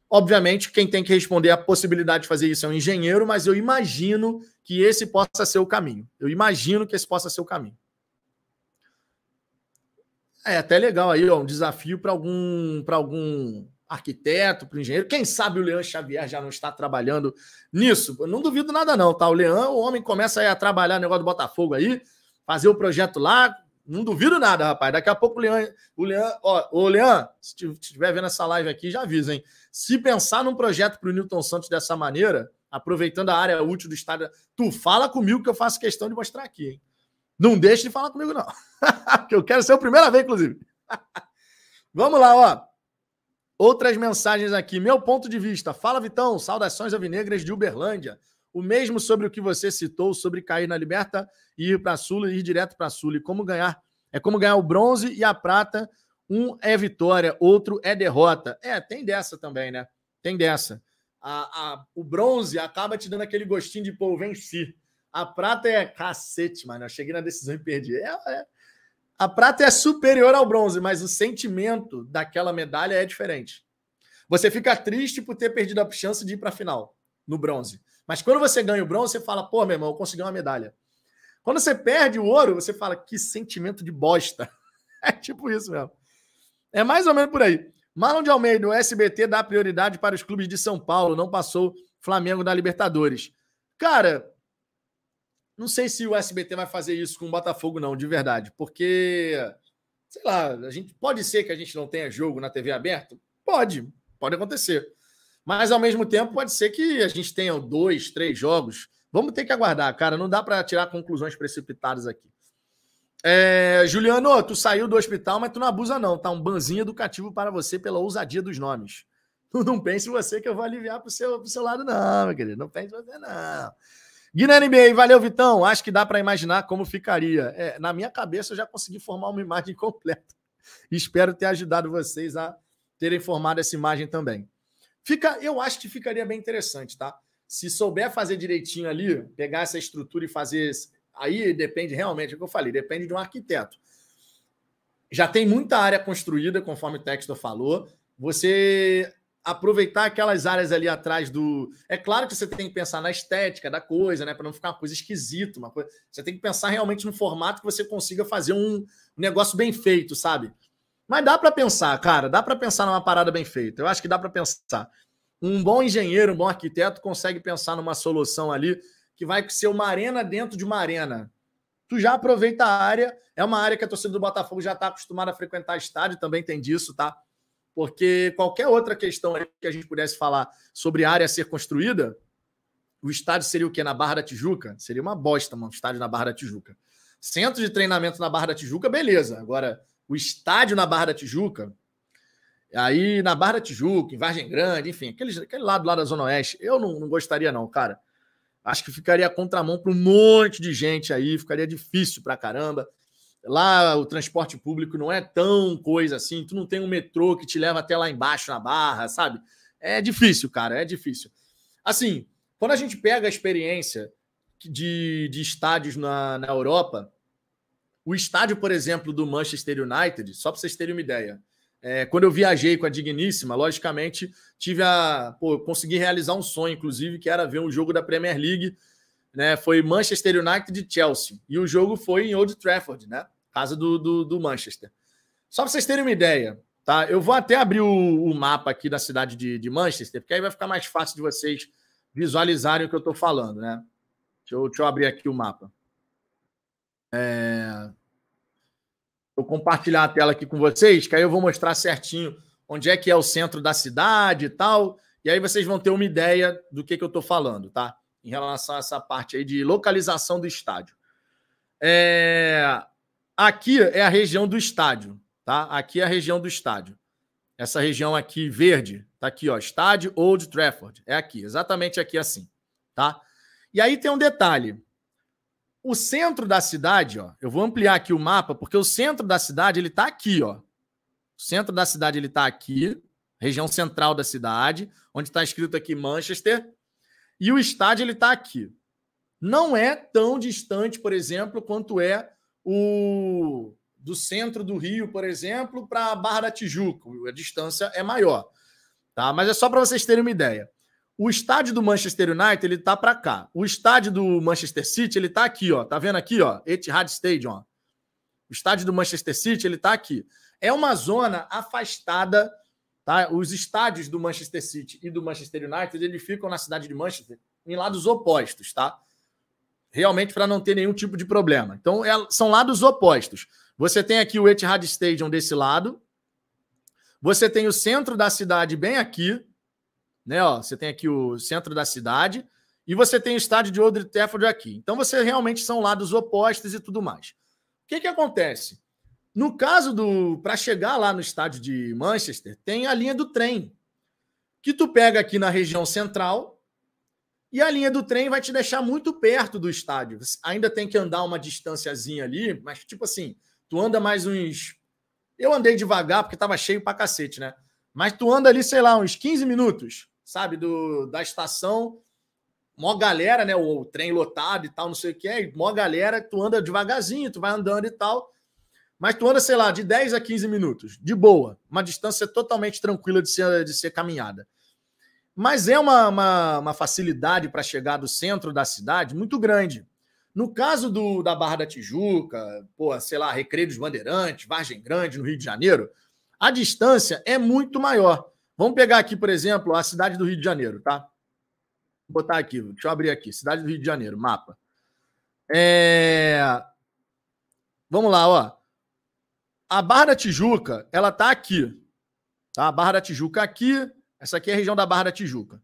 Obviamente, quem tem que responder a possibilidade de fazer isso é um engenheiro, mas eu imagino que esse possa ser o caminho. Eu imagino que esse possa ser o caminho. É até legal aí, ó, um desafio para algum para algum arquiteto, para o engenheiro. Quem sabe o Leão Xavier já não está trabalhando nisso? Eu não duvido nada, não, tá? O Leão, o homem começa aí a trabalhar o negócio do Botafogo aí, fazer o projeto lá. Não duvido nada, rapaz. Daqui a pouco o Leão, o Leão, ó, ô Leão, se estiver vendo essa live aqui, já avisa, hein? Se pensar num projeto para o Newton Santos dessa maneira, aproveitando a área útil do estádio, tu fala comigo que eu faço questão de mostrar aqui, hein? Não deixe de falar comigo, não. que eu quero ser o primeiro a ver, inclusive. Vamos lá, ó. Outras mensagens aqui. Meu ponto de vista. Fala, Vitão. Saudações alvinegras de Uberlândia. O mesmo sobre o que você citou, sobre cair na liberta e ir para Sul e ir direto para Sul. E como ganhar. É como ganhar o bronze e a prata. Um é vitória, outro é derrota. É, tem dessa também, né? Tem dessa. A, a, o bronze acaba te dando aquele gostinho de, pô, venci. A prata é cacete, mano. Eu cheguei na decisão e perdi. É, é, a prata é superior ao bronze, mas o sentimento daquela medalha é diferente. Você fica triste por ter perdido a chance de ir para a final no bronze. Mas quando você ganha o bronze, você fala: pô, meu irmão, eu consegui uma medalha. Quando você perde o ouro, você fala: que sentimento de bosta. É tipo isso mesmo. É mais ou menos por aí. Marlon de Almeida, o SBT dá prioridade para os clubes de São Paulo, não passou Flamengo da Libertadores. Cara, não sei se o SBT vai fazer isso com o Botafogo, não, de verdade, porque, sei lá, a gente pode ser que a gente não tenha jogo na TV aberta? Pode, pode acontecer. Mas, ao mesmo tempo, pode ser que a gente tenha dois, três jogos. Vamos ter que aguardar, cara. Não dá para tirar conclusões precipitadas aqui. É, Juliano, tu saiu do hospital, mas tu não abusa, não. Tá um banzinho educativo para você pela ousadia dos nomes. Não pense você que eu vou aliviar pro seu, pro seu lado, não, meu querido. Não pense você, não. Guilherme Bey, valeu, Vitão. Acho que dá para imaginar como ficaria. É, na minha cabeça, eu já consegui formar uma imagem completa. Espero ter ajudado vocês a terem formado essa imagem também. Fica, eu acho que ficaria bem interessante, tá? Se souber fazer direitinho ali, pegar essa estrutura e fazer. Aí depende realmente, é o que eu falei, depende de um arquiteto. Já tem muita área construída, conforme o texto falou. Você aproveitar aquelas áreas ali atrás do. É claro que você tem que pensar na estética da coisa, né? Para não ficar uma coisa esquisita. Uma coisa... Você tem que pensar realmente no formato que você consiga fazer um negócio bem feito, sabe? Mas dá para pensar, cara, dá para pensar numa parada bem feita. Eu acho que dá para pensar. Um bom engenheiro, um bom arquiteto consegue pensar numa solução ali que vai ser uma arena dentro de uma arena. Tu já aproveita a área, é uma área que a torcida do Botafogo já está acostumada a frequentar estádio, também tem disso, tá? porque qualquer outra questão que a gente pudesse falar sobre área a ser construída, o estádio seria o quê? Na Barra da Tijuca? Seria uma bosta, mano, um estádio na Barra da Tijuca. Centro de treinamento na Barra da Tijuca, beleza. Agora, o estádio na Barra da Tijuca, aí na Barra da Tijuca, em Vargem Grande, enfim, aquele, aquele lado lá da Zona Oeste, eu não, não gostaria não, cara. Acho que ficaria contramão para um monte de gente aí, ficaria difícil para caramba. Lá o transporte público não é tão coisa assim, tu não tem um metrô que te leva até lá embaixo na barra, sabe? É difícil, cara, é difícil. Assim, quando a gente pega a experiência de, de estádios na, na Europa, o estádio, por exemplo, do Manchester United, só para vocês terem uma ideia, é, quando eu viajei com a Digníssima, logicamente, tive a. Pô, consegui realizar um sonho, inclusive, que era ver um jogo da Premier League né? Foi Manchester United de Chelsea. E o jogo foi em Old Trafford, né? Casa do, do, do Manchester. Só para vocês terem uma ideia, tá? Eu vou até abrir o, o mapa aqui da cidade de, de, Manchester, porque aí vai ficar mais fácil de vocês visualizarem o que eu estou falando, né? Deixa eu, deixa eu, abrir aqui o mapa. É... Vou compartilhar a tela aqui com vocês, que aí eu vou mostrar certinho onde é que é o centro da cidade e tal. E aí vocês vão ter uma ideia do que, que eu estou falando, tá? em relação a essa parte aí de localização do estádio. É... Aqui é a região do estádio, tá? Aqui é a região do estádio. Essa região aqui verde, tá aqui, ó, estádio Old Trafford, é aqui, exatamente aqui assim, tá? E aí tem um detalhe. O centro da cidade, ó, eu vou ampliar aqui o mapa, porque o centro da cidade ele tá aqui, ó. O centro da cidade ele tá aqui, região central da cidade, onde está escrito aqui Manchester, e o estádio ele está aqui. Não é tão distante, por exemplo, quanto é o do centro do Rio, por exemplo, para a Barra da Tijuca. A distância é maior. Tá? Mas é só para vocês terem uma ideia. O estádio do Manchester United, ele está para cá. O estádio do Manchester City, ele está aqui, ó. Tá vendo aqui, ó? Etihad Stadium, ó. O estádio do Manchester City, ele está aqui. É uma zona afastada Tá? Os estádios do Manchester City e do Manchester United eles ficam na cidade de Manchester em lados opostos, tá? Realmente para não ter nenhum tipo de problema. Então é, são lados opostos. Você tem aqui o Etihad Stadium desse lado. Você tem o centro da cidade bem aqui, né? Ó, você tem aqui o centro da cidade e você tem o estádio de Old Trafford aqui. Então você realmente são lados opostos e tudo mais. O que que acontece? No caso do. Para chegar lá no estádio de Manchester, tem a linha do trem. Que tu pega aqui na região central. E a linha do trem vai te deixar muito perto do estádio. Ainda tem que andar uma distanciazinha ali, mas tipo assim, tu anda mais uns. Eu andei devagar porque tava cheio pra cacete, né? Mas tu anda ali, sei lá, uns 15 minutos, sabe, do, da estação. Mó galera, né? O, o trem lotado e tal, não sei o que é. Mó galera, tu anda devagarzinho, tu vai andando e tal mas tu anda, sei lá, de 10 a 15 minutos, de boa. Uma distância totalmente tranquila de ser, de ser caminhada. Mas é uma, uma, uma facilidade para chegar do centro da cidade muito grande. No caso do, da Barra da Tijuca, pô, sei lá, Recreio dos Bandeirantes, Vargem Grande, no Rio de Janeiro, a distância é muito maior. Vamos pegar aqui, por exemplo, a cidade do Rio de Janeiro, tá? Vou botar aqui, deixa eu abrir aqui. Cidade do Rio de Janeiro, mapa. É... Vamos lá, ó. A Barra da Tijuca, ela tá aqui. Tá? A Barra da Tijuca aqui. Essa aqui é a região da Barra da Tijuca.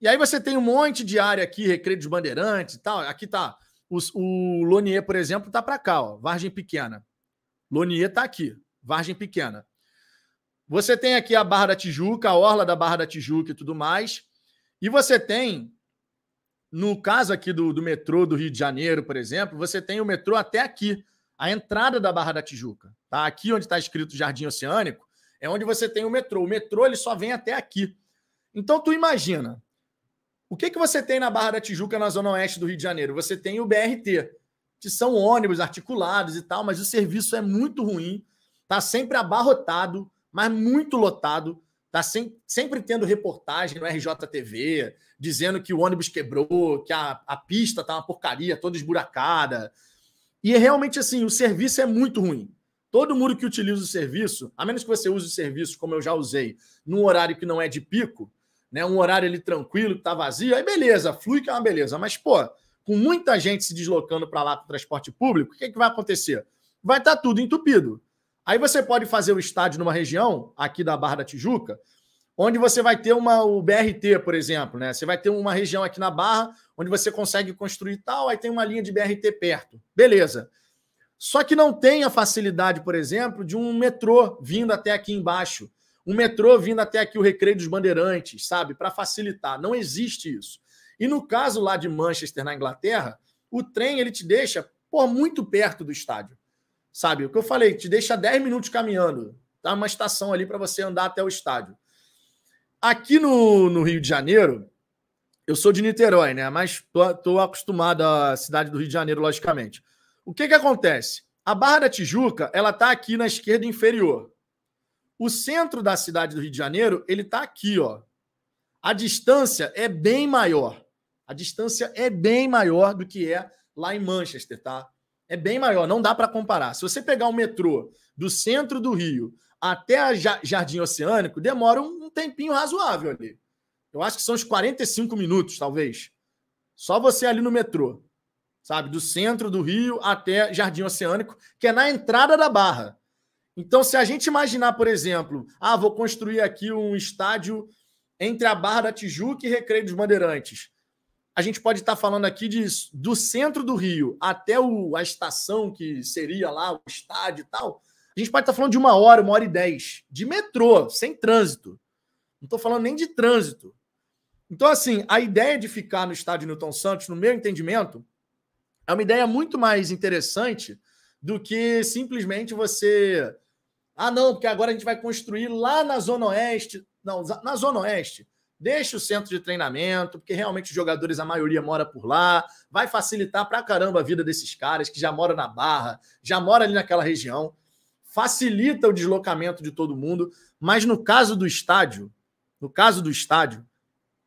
E aí você tem um monte de área aqui, Recreio dos Bandeirantes e tal. Aqui tá. Os, o Lonier, por exemplo, tá para cá, ó. Vargem Pequena. Lonier tá aqui. Vargem Pequena. Você tem aqui a Barra da Tijuca, a orla da Barra da Tijuca e tudo mais. E você tem, no caso aqui do, do metrô do Rio de Janeiro, por exemplo, você tem o metrô até aqui a entrada da Barra da Tijuca. Tá? Aqui onde está escrito Jardim Oceânico é onde você tem o metrô. O metrô ele só vem até aqui. Então tu imagina, o que, que você tem na Barra da Tijuca, na zona oeste do Rio de Janeiro? Você tem o BRT, que são ônibus articulados e tal, mas o serviço é muito ruim, tá sempre abarrotado, mas muito lotado, tá sem, sempre tendo reportagem no RJTV, dizendo que o ônibus quebrou, que a, a pista tá uma porcaria, toda esburacada, e é realmente assim, o serviço é muito ruim. Todo mundo que utiliza o serviço, a menos que você use o serviço, como eu já usei, num horário que não é de pico, né? Um horário ali tranquilo, que tá vazio, aí beleza, flui que é uma beleza. Mas, pô, com muita gente se deslocando para lá para o transporte público, o que, é que vai acontecer? Vai estar tá tudo entupido. Aí você pode fazer o estádio numa região, aqui da Barra da Tijuca, onde você vai ter uma o BRT, por exemplo, né? Você vai ter uma região aqui na Barra onde você consegue construir tal, aí tem uma linha de BRT perto. Beleza. Só que não tem a facilidade, por exemplo, de um metrô vindo até aqui embaixo, um metrô vindo até aqui o Recreio dos Bandeirantes, sabe? Para facilitar. Não existe isso. E no caso lá de Manchester, na Inglaterra, o trem ele te deixa por muito perto do estádio. Sabe? O que eu falei, te deixa 10 minutos caminhando. Tá uma estação ali para você andar até o estádio. Aqui no, no Rio de Janeiro, eu sou de Niterói, né? Mas estou acostumado à cidade do Rio de Janeiro, logicamente. O que, que acontece? A Barra da Tijuca, ela está aqui na esquerda inferior. O centro da cidade do Rio de Janeiro, ele está aqui, ó. A distância é bem maior. A distância é bem maior do que é lá em Manchester, tá? É bem maior, não dá para comparar. Se você pegar o metrô do centro do Rio até a Jardim Oceânico, demora um um tempinho razoável ali. Eu acho que são uns 45 minutos, talvez. Só você ali no metrô, sabe? Do centro do Rio até Jardim Oceânico, que é na entrada da Barra. Então, se a gente imaginar, por exemplo, ah, vou construir aqui um estádio entre a Barra da Tijuca e Recreio dos Bandeirantes. A gente pode estar falando aqui de, do centro do Rio até o, a estação que seria lá, o estádio e tal. A gente pode estar falando de uma hora, uma hora e dez, de metrô, sem trânsito. Não estou falando nem de trânsito. Então, assim, a ideia de ficar no estádio Newton Santos, no meu entendimento, é uma ideia muito mais interessante do que simplesmente você. Ah, não, porque agora a gente vai construir lá na Zona Oeste. Não, na Zona Oeste, deixa o centro de treinamento, porque realmente os jogadores, a maioria mora por lá, vai facilitar pra caramba a vida desses caras que já moram na Barra, já moram ali naquela região, facilita o deslocamento de todo mundo, mas no caso do estádio, no caso do estádio,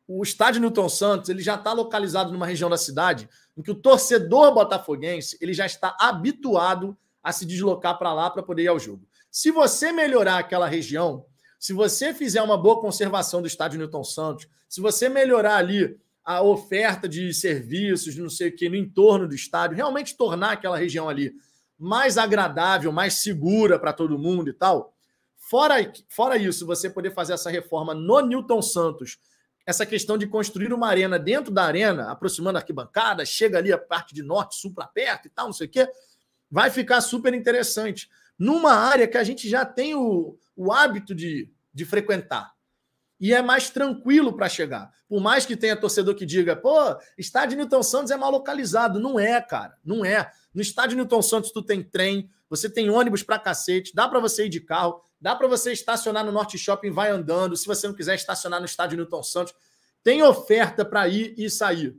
o estádio Newton Santos ele já está localizado numa região da cidade em que o torcedor botafoguense ele já está habituado a se deslocar para lá para poder ir ao jogo. Se você melhorar aquela região, se você fizer uma boa conservação do estádio Newton Santos, se você melhorar ali a oferta de serviços, não sei o que, no entorno do estádio, realmente tornar aquela região ali mais agradável, mais segura para todo mundo e tal, Fora, fora isso, você poder fazer essa reforma no Newton Santos, essa questão de construir uma arena dentro da arena, aproximando a arquibancada, chega ali a parte de norte, sul para perto e tal, não sei o quê, vai ficar super interessante. Numa área que a gente já tem o, o hábito de, de frequentar. E é mais tranquilo para chegar. Por mais que tenha torcedor que diga, pô, estádio Newton Santos é mal localizado. Não é, cara, não é. No estádio Newton Santos tu tem trem, você tem ônibus para cacete, dá para você ir de carro, Dá para você estacionar no Norte Shopping, vai andando. Se você não quiser estacionar no estádio Newton Santos, tem oferta para ir e sair.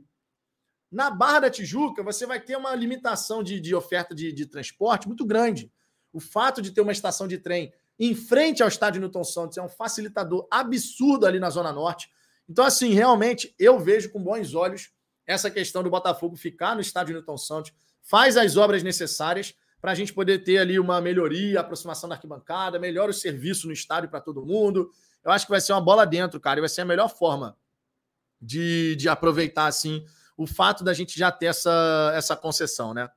Na Barra da Tijuca, você vai ter uma limitação de, de oferta de, de transporte muito grande. O fato de ter uma estação de trem em frente ao estádio Newton Santos é um facilitador absurdo ali na Zona Norte. Então, assim, realmente eu vejo com bons olhos essa questão do Botafogo ficar no estádio Newton Santos, faz as obras necessárias para a gente poder ter ali uma melhoria, aproximação da arquibancada, melhor o serviço no estádio para todo mundo. Eu acho que vai ser uma bola dentro, cara, e vai ser a melhor forma de, de aproveitar, assim, o fato da gente já ter essa, essa concessão, né? Acho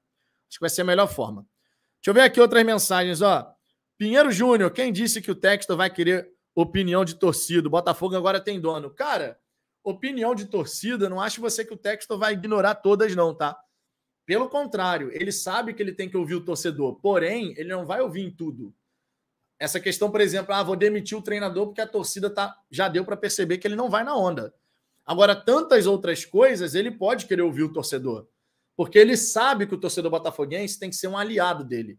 que vai ser a melhor forma. Deixa eu ver aqui outras mensagens, ó. Pinheiro Júnior, quem disse que o texto vai querer opinião de torcida? O Botafogo agora tem dono. Cara, opinião de torcida, não acho você que o texto vai ignorar todas, não, tá? Pelo contrário, ele sabe que ele tem que ouvir o torcedor, porém, ele não vai ouvir em tudo. Essa questão, por exemplo, ah, vou demitir o treinador porque a torcida tá, já deu para perceber que ele não vai na onda. Agora, tantas outras coisas, ele pode querer ouvir o torcedor, porque ele sabe que o torcedor botafoguense tem que ser um aliado dele.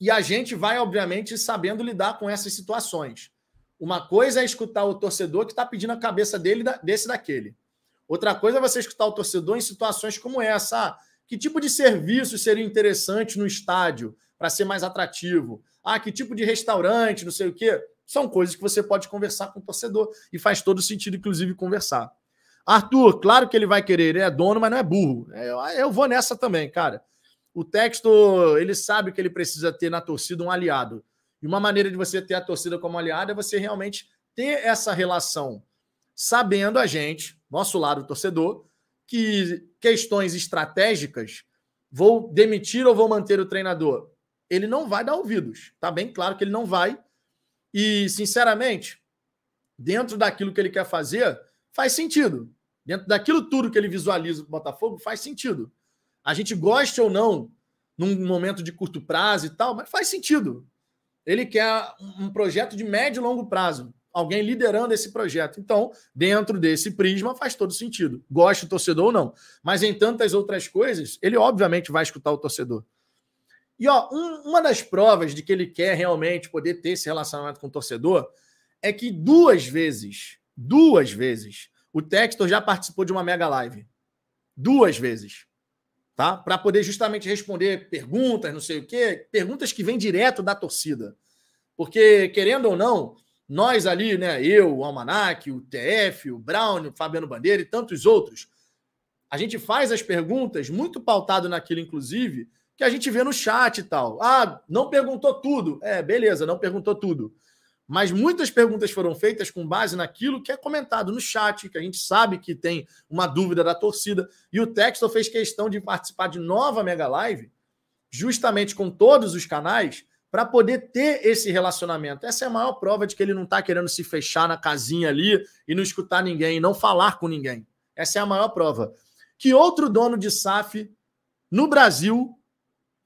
E a gente vai, obviamente, sabendo lidar com essas situações. Uma coisa é escutar o torcedor que está pedindo a cabeça dele desse daquele. Outra coisa é você escutar o torcedor em situações como essa. Ah, que tipo de serviços seria interessante no estádio para ser mais atrativo? Ah, que tipo de restaurante, não sei o quê? São coisas que você pode conversar com o torcedor e faz todo sentido, inclusive, conversar. Arthur, claro que ele vai querer, ele é dono, mas não é burro. É, ah, eu vou nessa também, cara. O texto, ele sabe que ele precisa ter na torcida um aliado. E uma maneira de você ter a torcida como aliado é você realmente ter essa relação, sabendo a gente, nosso lado torcedor, que questões estratégicas, vou demitir ou vou manter o treinador, ele não vai dar ouvidos. Tá bem claro que ele não vai. E, sinceramente, dentro daquilo que ele quer fazer, faz sentido. Dentro daquilo tudo que ele visualiza para o Botafogo, faz sentido. A gente goste ou não, num momento de curto prazo e tal, mas faz sentido. Ele quer um projeto de médio e longo prazo alguém liderando esse projeto. Então, dentro desse prisma, faz todo sentido. Gosta o torcedor ou não. Mas em tantas outras coisas, ele obviamente vai escutar o torcedor. E ó, um, uma das provas de que ele quer realmente poder ter esse relacionamento com o torcedor é que duas vezes, duas vezes, o Textor já participou de uma mega live. Duas vezes. Tá? Para poder justamente responder perguntas, não sei o quê, perguntas que vêm direto da torcida. Porque, querendo ou não, nós ali, né? Eu, o Almanac, o TF, o Brown, o Fabiano Bandeira e tantos outros. A gente faz as perguntas muito pautado naquilo, inclusive, que a gente vê no chat e tal. Ah, não perguntou tudo. É, beleza, não perguntou tudo. Mas muitas perguntas foram feitas com base naquilo que é comentado no chat, que a gente sabe que tem uma dúvida da torcida. E o Texto fez questão de participar de nova mega live, justamente com todos os canais, para poder ter esse relacionamento. Essa é a maior prova de que ele não está querendo se fechar na casinha ali e não escutar ninguém, e não falar com ninguém. Essa é a maior prova. Que outro dono de SAF no Brasil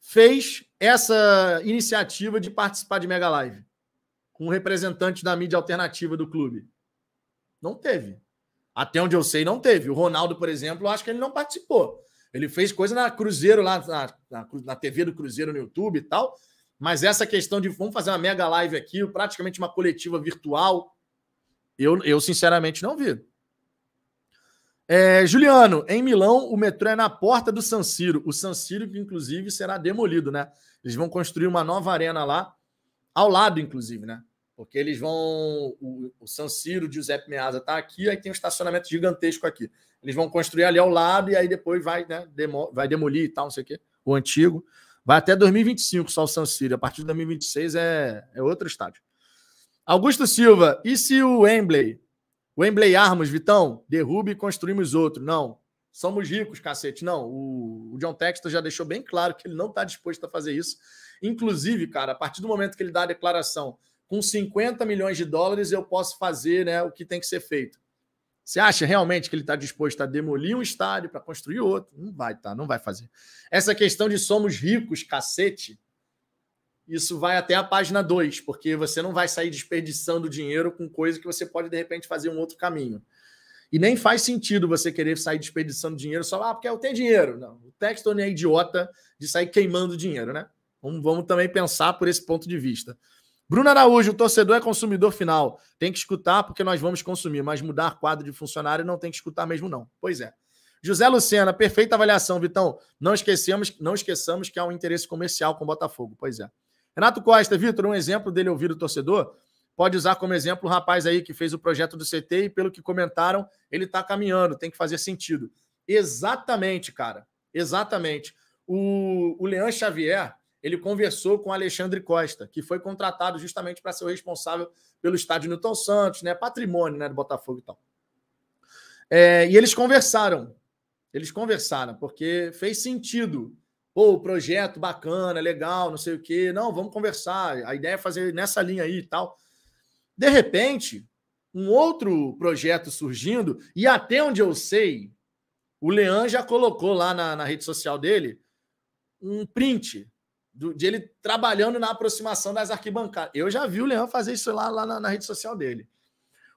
fez essa iniciativa de participar de Mega Live com um representante da mídia alternativa do clube? Não teve. Até onde eu sei, não teve. O Ronaldo, por exemplo, acho que ele não participou. Ele fez coisa na Cruzeiro, lá na, na, na TV do Cruzeiro no YouTube e tal, mas essa questão de vamos fazer uma mega live aqui, praticamente uma coletiva virtual, eu, eu sinceramente não vi. É, Juliano, em Milão, o metrô é na porta do San Siro. O San Siro, que inclusive será demolido, né? Eles vão construir uma nova arena lá, ao lado, inclusive, né? Porque eles vão. O, o San Siro, Giuseppe Meazza, tá aqui, aí tem um estacionamento gigantesco aqui. Eles vão construir ali ao lado e aí depois vai, né, demo, vai demolir e tal, não sei o quê, o antigo. Vai até 2025 só o San Siro. A partir de 2026 é, é outro estádio. Augusto Silva, e se o Wembley? Wembley Armos, Vitão, derrube e construímos outro. Não, somos ricos, cacete. Não, o, John Texton já deixou bem claro que ele não está disposto a fazer isso. Inclusive, cara, a partir do momento que ele dá a declaração com 50 milhões de dólares, eu posso fazer né, o que tem que ser feito. Você acha realmente que ele está disposto a demolir um estádio para construir outro? Não vai, tá? Não vai fazer. Essa questão de somos ricos, cacete, isso vai até a página 2, porque você não vai sair desperdiçando dinheiro com coisa que você pode, de repente, fazer um outro caminho. E nem faz sentido você querer sair desperdiçando dinheiro só, ah, porque eu tenho dinheiro. Não, o Texton é idiota de sair queimando dinheiro, né? Vamos, vamos também pensar por esse ponto de vista. Bruno Araújo, o torcedor é consumidor final. Tem que escutar porque nós vamos consumir, mas mudar quadro de funcionário não tem que escutar mesmo, não. Pois é. José Lucena, perfeita avaliação, Vitão. Não esquecemos, não esqueçamos que há um interesse comercial com o Botafogo. Pois é. Renato Costa, Vitor, um exemplo dele ouvir o torcedor. Pode usar como exemplo o rapaz aí que fez o projeto do CT e, pelo que comentaram, ele está caminhando, tem que fazer sentido. Exatamente, cara. Exatamente. O, o Leão Xavier, ele conversou com Alexandre Costa, que foi contratado justamente para ser o responsável pelo estádio Newton Santos, né? Patrimônio né, do Botafogo e tal. É, e eles conversaram. Eles conversaram, porque fez sentido. Pô, projeto bacana, legal, não sei o quê. Não, vamos conversar. A ideia é fazer nessa linha aí e tal. De repente, um outro projeto surgindo, e até onde eu sei, o Leão já colocou lá na, na rede social dele um print do, de ele trabalhando na aproximação das arquibancadas. Eu já vi o Leão fazer isso lá, lá na, na rede social dele.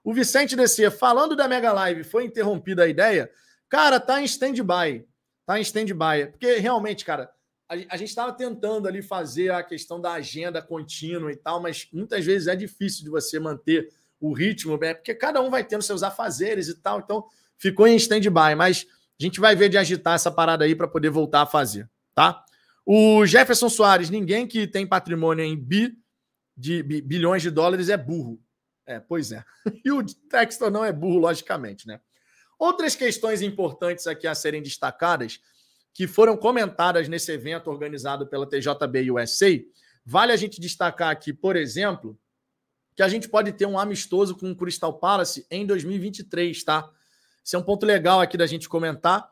O Vicente DC, falando da Mega Live, foi interrompida a ideia? Cara, tá em stand-by. Tá em stand-by. Porque realmente, cara, a, a gente estava tentando ali fazer a questão da agenda contínua e tal, mas muitas vezes é difícil de você manter o ritmo, né? porque cada um vai tendo seus afazeres e tal. Então, ficou em stand-by. Mas a gente vai ver de agitar essa parada aí para poder voltar a fazer, tá? O Jefferson Soares, ninguém que tem patrimônio em bi de bi, bilhões de dólares é burro. É, pois é. E o Texton não é burro, logicamente, né? Outras questões importantes aqui a serem destacadas, que foram comentadas nesse evento organizado pela TJB USA, vale a gente destacar aqui, por exemplo, que a gente pode ter um amistoso com o Crystal Palace em 2023, tá? Isso é um ponto legal aqui da gente comentar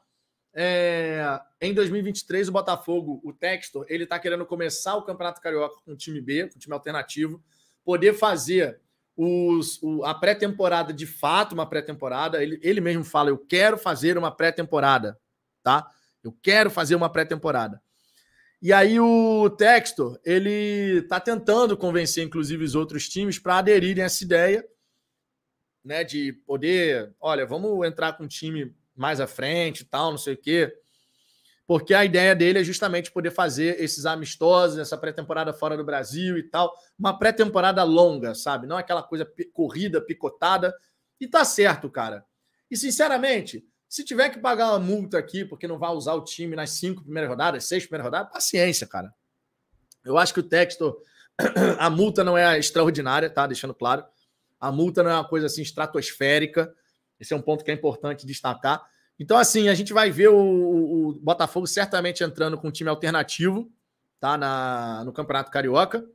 é, em 2023, o Botafogo, o Textor, ele está querendo começar o Campeonato Carioca com o time B, com o time alternativo, poder fazer os, o, a pré-temporada de fato, uma pré-temporada. Ele, ele mesmo fala: Eu quero fazer uma pré-temporada, tá? Eu quero fazer uma pré-temporada. E aí o Textor, ele está tentando convencer, inclusive, os outros times para aderirem a essa ideia, né? De poder, olha, vamos entrar com um time mais à frente e tal, não sei o quê. Porque a ideia dele é justamente poder fazer esses amistosos, essa pré-temporada fora do Brasil e tal. Uma pré-temporada longa, sabe? Não aquela coisa corrida, picotada. E tá certo, cara. E, sinceramente, se tiver que pagar uma multa aqui, porque não vai usar o time nas cinco primeiras rodadas, seis primeiras rodadas, paciência, cara. Eu acho que o texto. A multa não é extraordinária, tá? Deixando claro. A multa não é uma coisa assim estratosférica, esse é um ponto que é importante destacar. Então, assim, a gente vai ver o, o Botafogo certamente entrando com um time alternativo tá, na, no Campeonato Carioca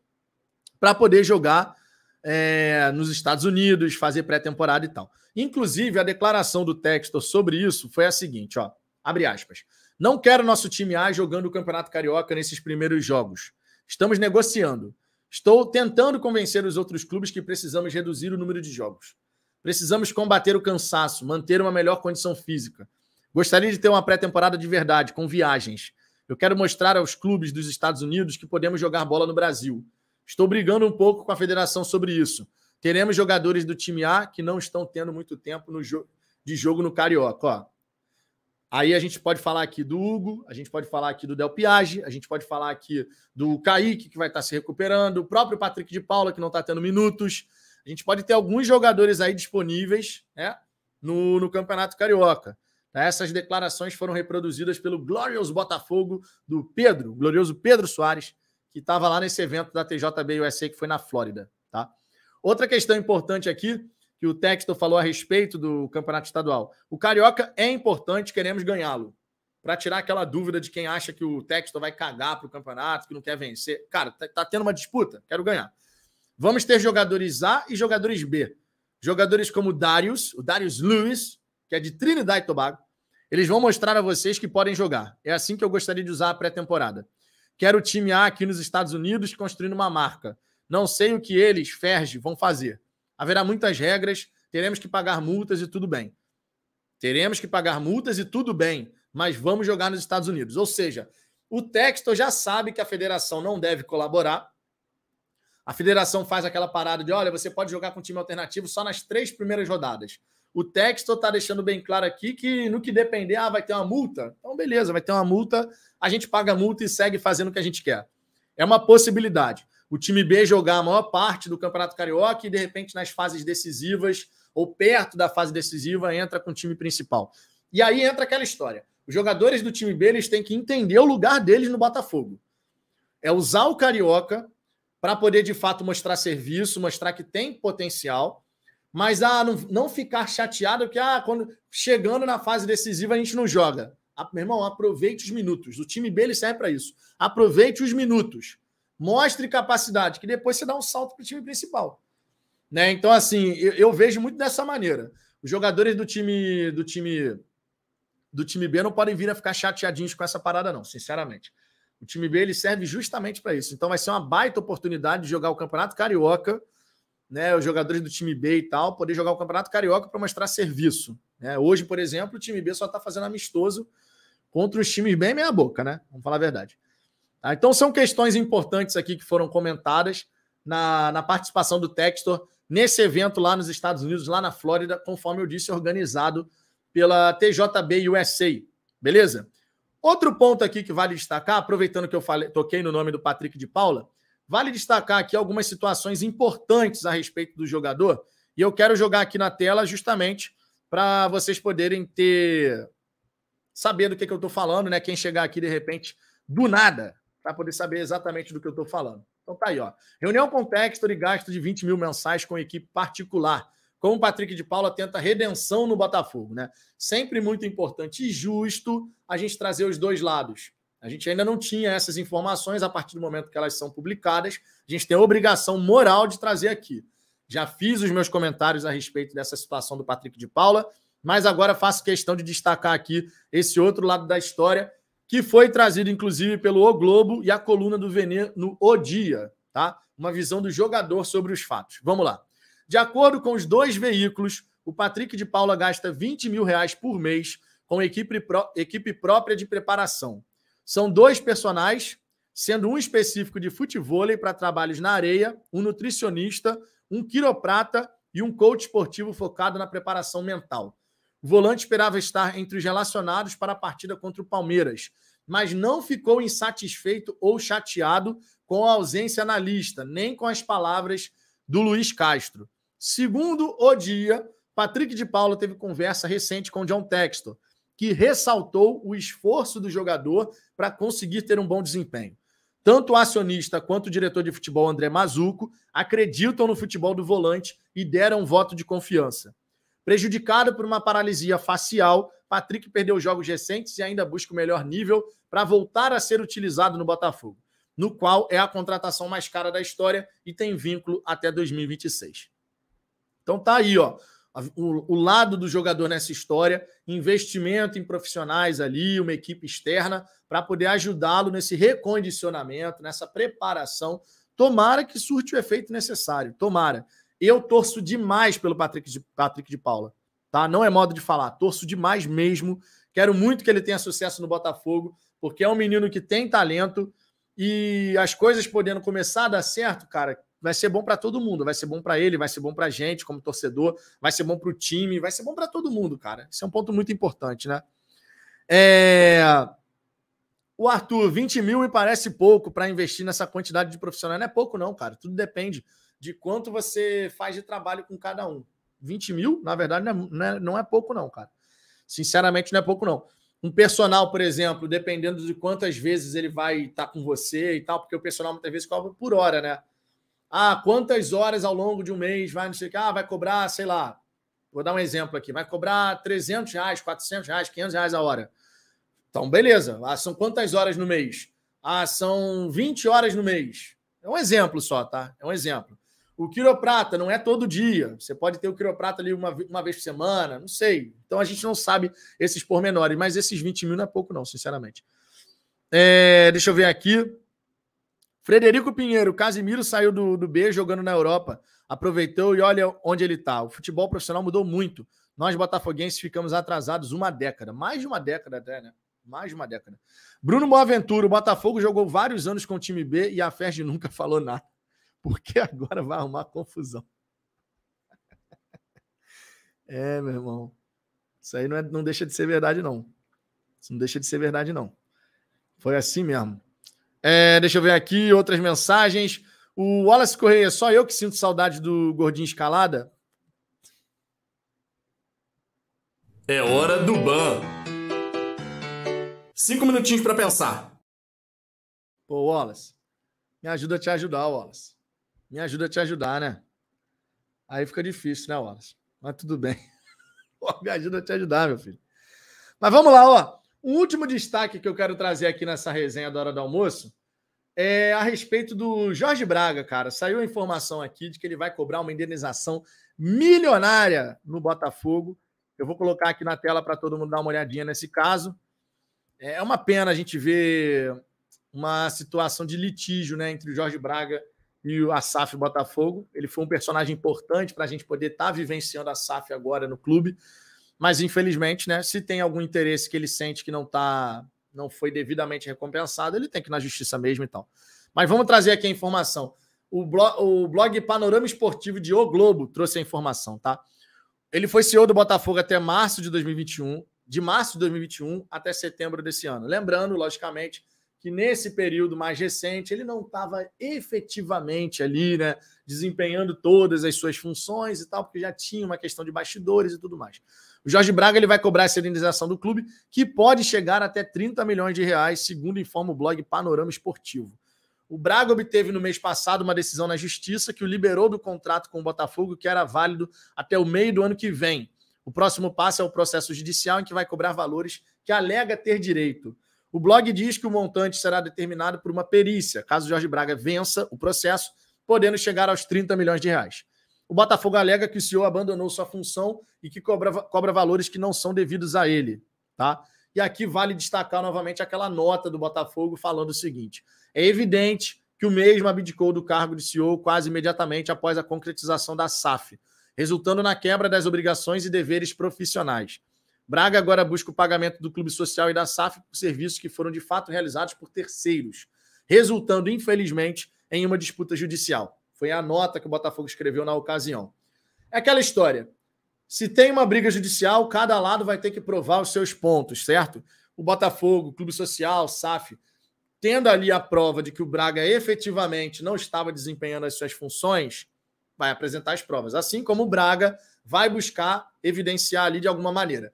para poder jogar é, nos Estados Unidos, fazer pré-temporada e tal. Inclusive, a declaração do Textor sobre isso foi a seguinte, ó, abre aspas. Não quero nosso time A jogando o Campeonato Carioca nesses primeiros jogos. Estamos negociando. Estou tentando convencer os outros clubes que precisamos reduzir o número de jogos. Precisamos combater o cansaço, manter uma melhor condição física. Gostaria de ter uma pré-temporada de verdade, com viagens. Eu quero mostrar aos clubes dos Estados Unidos que podemos jogar bola no Brasil. Estou brigando um pouco com a federação sobre isso. Teremos jogadores do time A que não estão tendo muito tempo no jo de jogo no Carioca. Ó. Aí a gente pode falar aqui do Hugo, a gente pode falar aqui do Del Piage, a gente pode falar aqui do Kaique, que vai estar se recuperando, o próprio Patrick de Paula, que não está tendo minutos. A gente pode ter alguns jogadores aí disponíveis né, no, no Campeonato Carioca. Tá? Essas declarações foram reproduzidas pelo glorioso Botafogo do Pedro, glorioso Pedro Soares, que estava lá nesse evento da TJB USA que foi na Flórida. Tá? Outra questão importante aqui, que o texto falou a respeito do campeonato estadual. O Carioca é importante, queremos ganhá-lo. Para tirar aquela dúvida de quem acha que o texto vai cagar para o campeonato, que não quer vencer. Cara, tá, tá tendo uma disputa, quero ganhar. Vamos ter jogadores A e jogadores B. Jogadores como Darius, o Darius Lewis, que é de Trinidad e Tobago, eles vão mostrar a vocês que podem jogar. É assim que eu gostaria de usar a pré-temporada. Quero o time A aqui nos Estados Unidos construindo uma marca. Não sei o que eles, Ferge, vão fazer. Haverá muitas regras, teremos que pagar multas e tudo bem. Teremos que pagar multas e tudo bem, mas vamos jogar nos Estados Unidos. Ou seja, o texto já sabe que a federação não deve colaborar a federação faz aquela parada de: olha, você pode jogar com time alternativo só nas três primeiras rodadas. O texto está deixando bem claro aqui que no que depender, ah, vai ter uma multa. Então, beleza, vai ter uma multa, a gente paga a multa e segue fazendo o que a gente quer. É uma possibilidade. O time B jogar a maior parte do Campeonato Carioca e, de repente, nas fases decisivas ou perto da fase decisiva, entra com o time principal. E aí entra aquela história. Os jogadores do time B eles têm que entender o lugar deles no Botafogo. É usar o Carioca para poder de fato mostrar serviço, mostrar que tem potencial, mas ah, não, não ficar chateado que ah, quando chegando na fase decisiva a gente não joga. Ah, meu irmão, aproveite os minutos. O time B ele serve para isso. Aproveite os minutos. Mostre capacidade, que depois você dá um salto para o time principal. Né? Então, assim, eu, eu, vejo muito dessa maneira. Os jogadores do time do time do time B não podem vir a ficar chateadinhos com essa parada, não, sinceramente. O time B ele serve justamente para isso. Então vai ser uma baita oportunidade de jogar o Campeonato Carioca, né, os jogadores do time B e tal, poder jogar o Campeonato Carioca para mostrar serviço. Né? Hoje, por exemplo, o time B só está fazendo amistoso contra os times bem meia boca, né? Vamos falar a verdade. Tá? Então são questões importantes aqui que foram comentadas na, na participação do Textor nesse evento lá nos Estados Unidos, lá na Flórida, conforme eu disse, organizado pela TJB USA. Beleza? Outro ponto aqui que vale destacar, aproveitando que eu falei, toquei no nome do Patrick de Paula, vale destacar aqui algumas situações importantes a respeito do jogador. E eu quero jogar aqui na tela justamente para vocês poderem ter saber do que, que eu estou falando, né? Quem chegar aqui de repente do nada para poder saber exatamente do que eu estou falando. Então tá aí, ó. Reunião com Textor e gasto de 20 mil mensais com equipe particular como o Patrick de Paula tenta redenção no Botafogo, né? Sempre muito importante e justo a gente trazer os dois lados. A gente ainda não tinha essas informações a partir do momento que elas são publicadas. A gente tem a obrigação moral de trazer aqui. Já fiz os meus comentários a respeito dessa situação do Patrick de Paula, mas agora faço questão de destacar aqui esse outro lado da história, que foi trazido inclusive pelo O Globo e a coluna do Vene no O Dia, tá? Uma visão do jogador sobre os fatos. Vamos lá. De acordo com os dois veículos, o Patrick de Paula gasta 20 mil reais por mês com equipe, pró equipe própria de preparação. São dois personagens, sendo um específico de futebol para trabalhos na areia, um nutricionista, um quiroprata e um coach esportivo focado na preparação mental. O volante esperava estar entre os relacionados para a partida contra o Palmeiras, mas não ficou insatisfeito ou chateado com a ausência na lista, nem com as palavras do Luiz Castro. Segundo o dia, Patrick de Paula teve conversa recente com John Texton, que ressaltou o esforço do jogador para conseguir ter um bom desempenho. Tanto o acionista quanto o diretor de futebol André Mazuco acreditam no futebol do volante e deram um voto de confiança. Prejudicado por uma paralisia facial, Patrick perdeu jogos recentes e ainda busca o melhor nível para voltar a ser utilizado no Botafogo, no qual é a contratação mais cara da história e tem vínculo até 2026. Então tá aí, ó. O, o lado do jogador nessa história, investimento em profissionais ali, uma equipe externa, para poder ajudá-lo nesse recondicionamento, nessa preparação. Tomara que surte o efeito necessário. Tomara. Eu torço demais pelo Patrick de, Patrick de Paula. Tá? Não é modo de falar. Torço demais mesmo. Quero muito que ele tenha sucesso no Botafogo, porque é um menino que tem talento e as coisas podendo começar a dar certo, cara vai ser bom para todo mundo. Vai ser bom para ele, vai ser bom para a gente como torcedor, vai ser bom para o time, vai ser bom para todo mundo, cara. Isso é um ponto muito importante, né? É... O Arthur, 20 mil me parece pouco para investir nessa quantidade de profissionais. Não é pouco, não, cara. Tudo depende de quanto você faz de trabalho com cada um. 20 mil, na verdade, não é, não é, não é pouco, não, cara. Sinceramente, não é pouco, não. Um personal, por exemplo, dependendo de quantas vezes ele vai estar tá com você e tal, porque o personal muitas vezes cobra por hora, né? Ah, quantas horas ao longo de um mês vai, não sei ah, vai cobrar, sei lá, vou dar um exemplo aqui, vai cobrar 300 reais, 400 reais, 500 reais a hora. Então, beleza. Ah, são quantas horas no mês? Ah, são 20 horas no mês. É um exemplo só, tá? É um exemplo. O quiroprata não é todo dia. Você pode ter o quiroprata ali uma, uma vez por semana, não sei. Então a gente não sabe esses pormenores, mas esses 20 mil não é pouco, não, sinceramente. É, deixa eu ver aqui. Frederico Pinheiro, Casimiro saiu do, do B jogando na Europa, aproveitou e olha onde ele está. O futebol profissional mudou muito. Nós, botafoguenses, ficamos atrasados uma década, mais de uma década até, né? Mais de uma década. Bruno Boaventura, o Botafogo jogou vários anos com o time B e a Ferdi nunca falou nada. Porque agora vai arrumar confusão. É, meu irmão. Isso aí não, é, não deixa de ser verdade, não. Isso não deixa de ser verdade, não. Foi assim mesmo. É, deixa eu ver aqui outras mensagens. O Wallace Correia, só eu que sinto saudade do Gordinho Escalada? É hora do ban. Cinco minutinhos para pensar. Pô, Wallace, me ajuda a te ajudar, Wallace. Me ajuda a te ajudar, né? Aí fica difícil, né, Wallace? Mas tudo bem. Pô, me ajuda a te ajudar, meu filho. Mas vamos lá, ó. O último destaque que eu quero trazer aqui nessa resenha da hora do almoço é a respeito do Jorge Braga, cara. Saiu a informação aqui de que ele vai cobrar uma indenização milionária no Botafogo. Eu vou colocar aqui na tela para todo mundo dar uma olhadinha nesse caso. É uma pena a gente ver uma situação de litígio né, entre o Jorge Braga e o Asaf Botafogo. Ele foi um personagem importante para a gente poder estar tá vivenciando a Asaf agora no clube. Mas infelizmente, né, se tem algum interesse que ele sente que não tá, não foi devidamente recompensado, ele tem que ir na justiça mesmo e tal. Mas vamos trazer aqui a informação. O blog, o blog Panorama Esportivo de O Globo trouxe a informação, tá? Ele foi CEO do Botafogo até março de 2021, de março de 2021 até setembro desse ano. Lembrando, logicamente, que nesse período mais recente ele não estava efetivamente ali, né, desempenhando todas as suas funções e tal, porque já tinha uma questão de bastidores e tudo mais. O Jorge Braga ele vai cobrar essa indenização do clube, que pode chegar até 30 milhões de reais, segundo informa o blog Panorama Esportivo. O Braga obteve no mês passado uma decisão na justiça que o liberou do contrato com o Botafogo, que era válido até o meio do ano que vem. O próximo passo é o processo judicial, em que vai cobrar valores que alega ter direito. O blog diz que o montante será determinado por uma perícia, caso Jorge Braga vença o processo, podendo chegar aos 30 milhões de reais. O Botafogo alega que o CEO abandonou sua função e que cobra, cobra valores que não são devidos a ele. Tá? E aqui vale destacar novamente aquela nota do Botafogo falando o seguinte: é evidente que o mesmo abdicou do cargo de CEO quase imediatamente após a concretização da SAF, resultando na quebra das obrigações e deveres profissionais. Braga agora busca o pagamento do Clube Social e da SAF por serviços que foram de fato realizados por terceiros, resultando, infelizmente, em uma disputa judicial. Foi a nota que o Botafogo escreveu na ocasião. É aquela história. Se tem uma briga judicial, cada lado vai ter que provar os seus pontos, certo? O Botafogo, o Clube Social, SAF, tendo ali a prova de que o Braga efetivamente não estava desempenhando as suas funções, vai apresentar as provas. Assim como o Braga vai buscar evidenciar ali de alguma maneira.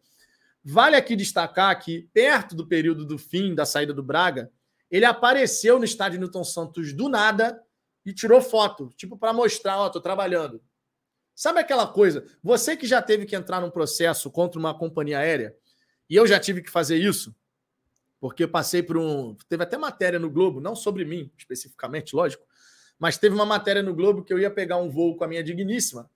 Vale aqui destacar que, perto do período do fim da saída do Braga, ele apareceu no estádio Newton Santos do nada e tirou foto, tipo para mostrar, ó, tô trabalhando. Sabe aquela coisa? Você que já teve que entrar num processo contra uma companhia aérea, e eu já tive que fazer isso, porque eu passei por um. Teve até matéria no Globo, não sobre mim especificamente, lógico, mas teve uma matéria no Globo que eu ia pegar um voo com a minha digníssima,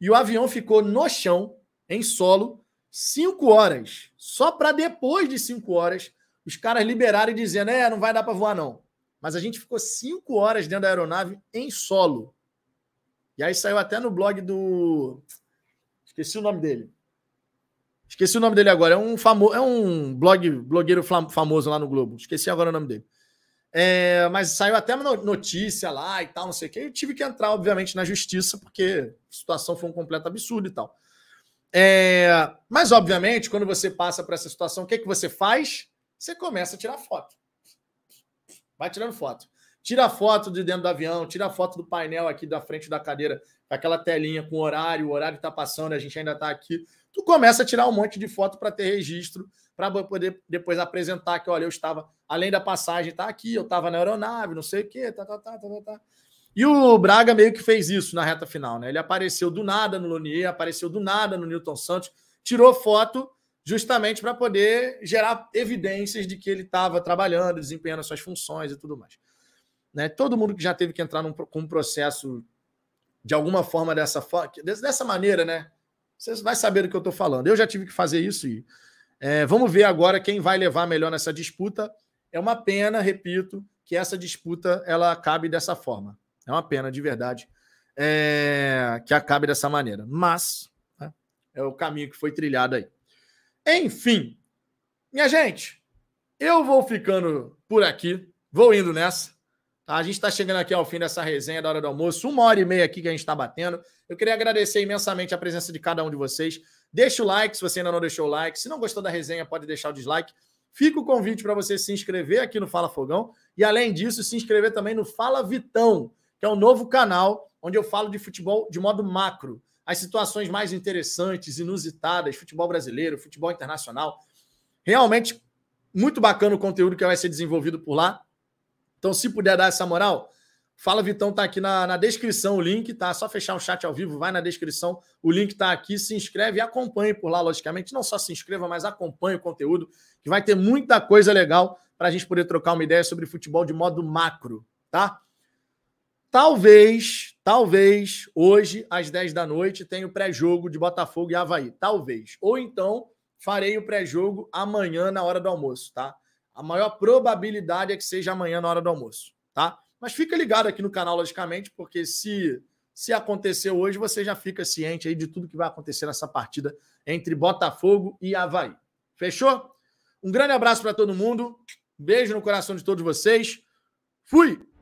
e o avião ficou no chão, em solo, cinco horas. Só para depois de cinco horas, os caras liberarem dizendo: é, não vai dar para voar não. Mas a gente ficou cinco horas dentro da aeronave em solo. E aí saiu até no blog do. Esqueci o nome dele. Esqueci o nome dele agora. É um famoso, é um blog, blogueiro famoso lá no Globo. Esqueci agora o nome dele. É, mas saiu até uma notícia lá e tal, não sei o quê. Eu tive que entrar, obviamente, na justiça, porque a situação foi um completo absurdo e tal. É, mas, obviamente, quando você passa por essa situação, o que, é que você faz? Você começa a tirar foto. Vai tirando foto. Tira foto de dentro do avião, tira foto do painel aqui da frente da cadeira, aquela telinha com horário, o horário está passando, a gente ainda está aqui. Tu começa a tirar um monte de foto para ter registro, para poder depois apresentar que, olha, eu estava, além da passagem, está aqui, eu estava na aeronave, não sei o quê, tá, tá, tá, tá, tá. tá. E o Braga meio que fez isso na reta final, né? Ele apareceu do nada no Lonier, apareceu do nada no Newton Santos, tirou foto justamente para poder gerar evidências de que ele estava trabalhando, desempenhando suas funções e tudo mais. Né? Todo mundo que já teve que entrar num, com um processo de alguma forma dessa, dessa maneira, né? Vocês vai saber do que eu estou falando. Eu já tive que fazer isso e é, vamos ver agora quem vai levar melhor nessa disputa. É uma pena, repito, que essa disputa ela acabe dessa forma. É uma pena de verdade é, que acabe dessa maneira. Mas né, é o caminho que foi trilhado aí. Enfim, minha gente, eu vou ficando por aqui, vou indo nessa. Tá? A gente está chegando aqui ao fim dessa resenha da hora do almoço, uma hora e meia aqui que a gente está batendo. Eu queria agradecer imensamente a presença de cada um de vocês. Deixa o like se você ainda não deixou o like. Se não gostou da resenha, pode deixar o dislike. Fica o convite para você se inscrever aqui no Fala Fogão e, além disso, se inscrever também no Fala Vitão, que é um novo canal onde eu falo de futebol de modo macro as situações mais interessantes, inusitadas, futebol brasileiro, futebol internacional. Realmente, muito bacana o conteúdo que vai ser desenvolvido por lá. Então, se puder dar essa moral, Fala Vitão tá aqui na, na descrição o link, tá? Só fechar o chat ao vivo, vai na descrição, o link tá aqui, se inscreve e acompanhe por lá, logicamente. Não só se inscreva, mas acompanhe o conteúdo, que vai ter muita coisa legal para a gente poder trocar uma ideia sobre futebol de modo macro, tá? Talvez, Talvez hoje, às 10 da noite, tenha o pré-jogo de Botafogo e Havaí. Talvez. Ou então, farei o pré-jogo amanhã na hora do almoço, tá? A maior probabilidade é que seja amanhã na hora do almoço, tá? Mas fica ligado aqui no canal, logicamente, porque se, se acontecer hoje, você já fica ciente aí de tudo que vai acontecer nessa partida entre Botafogo e Havaí. Fechou? Um grande abraço para todo mundo. Beijo no coração de todos vocês. Fui!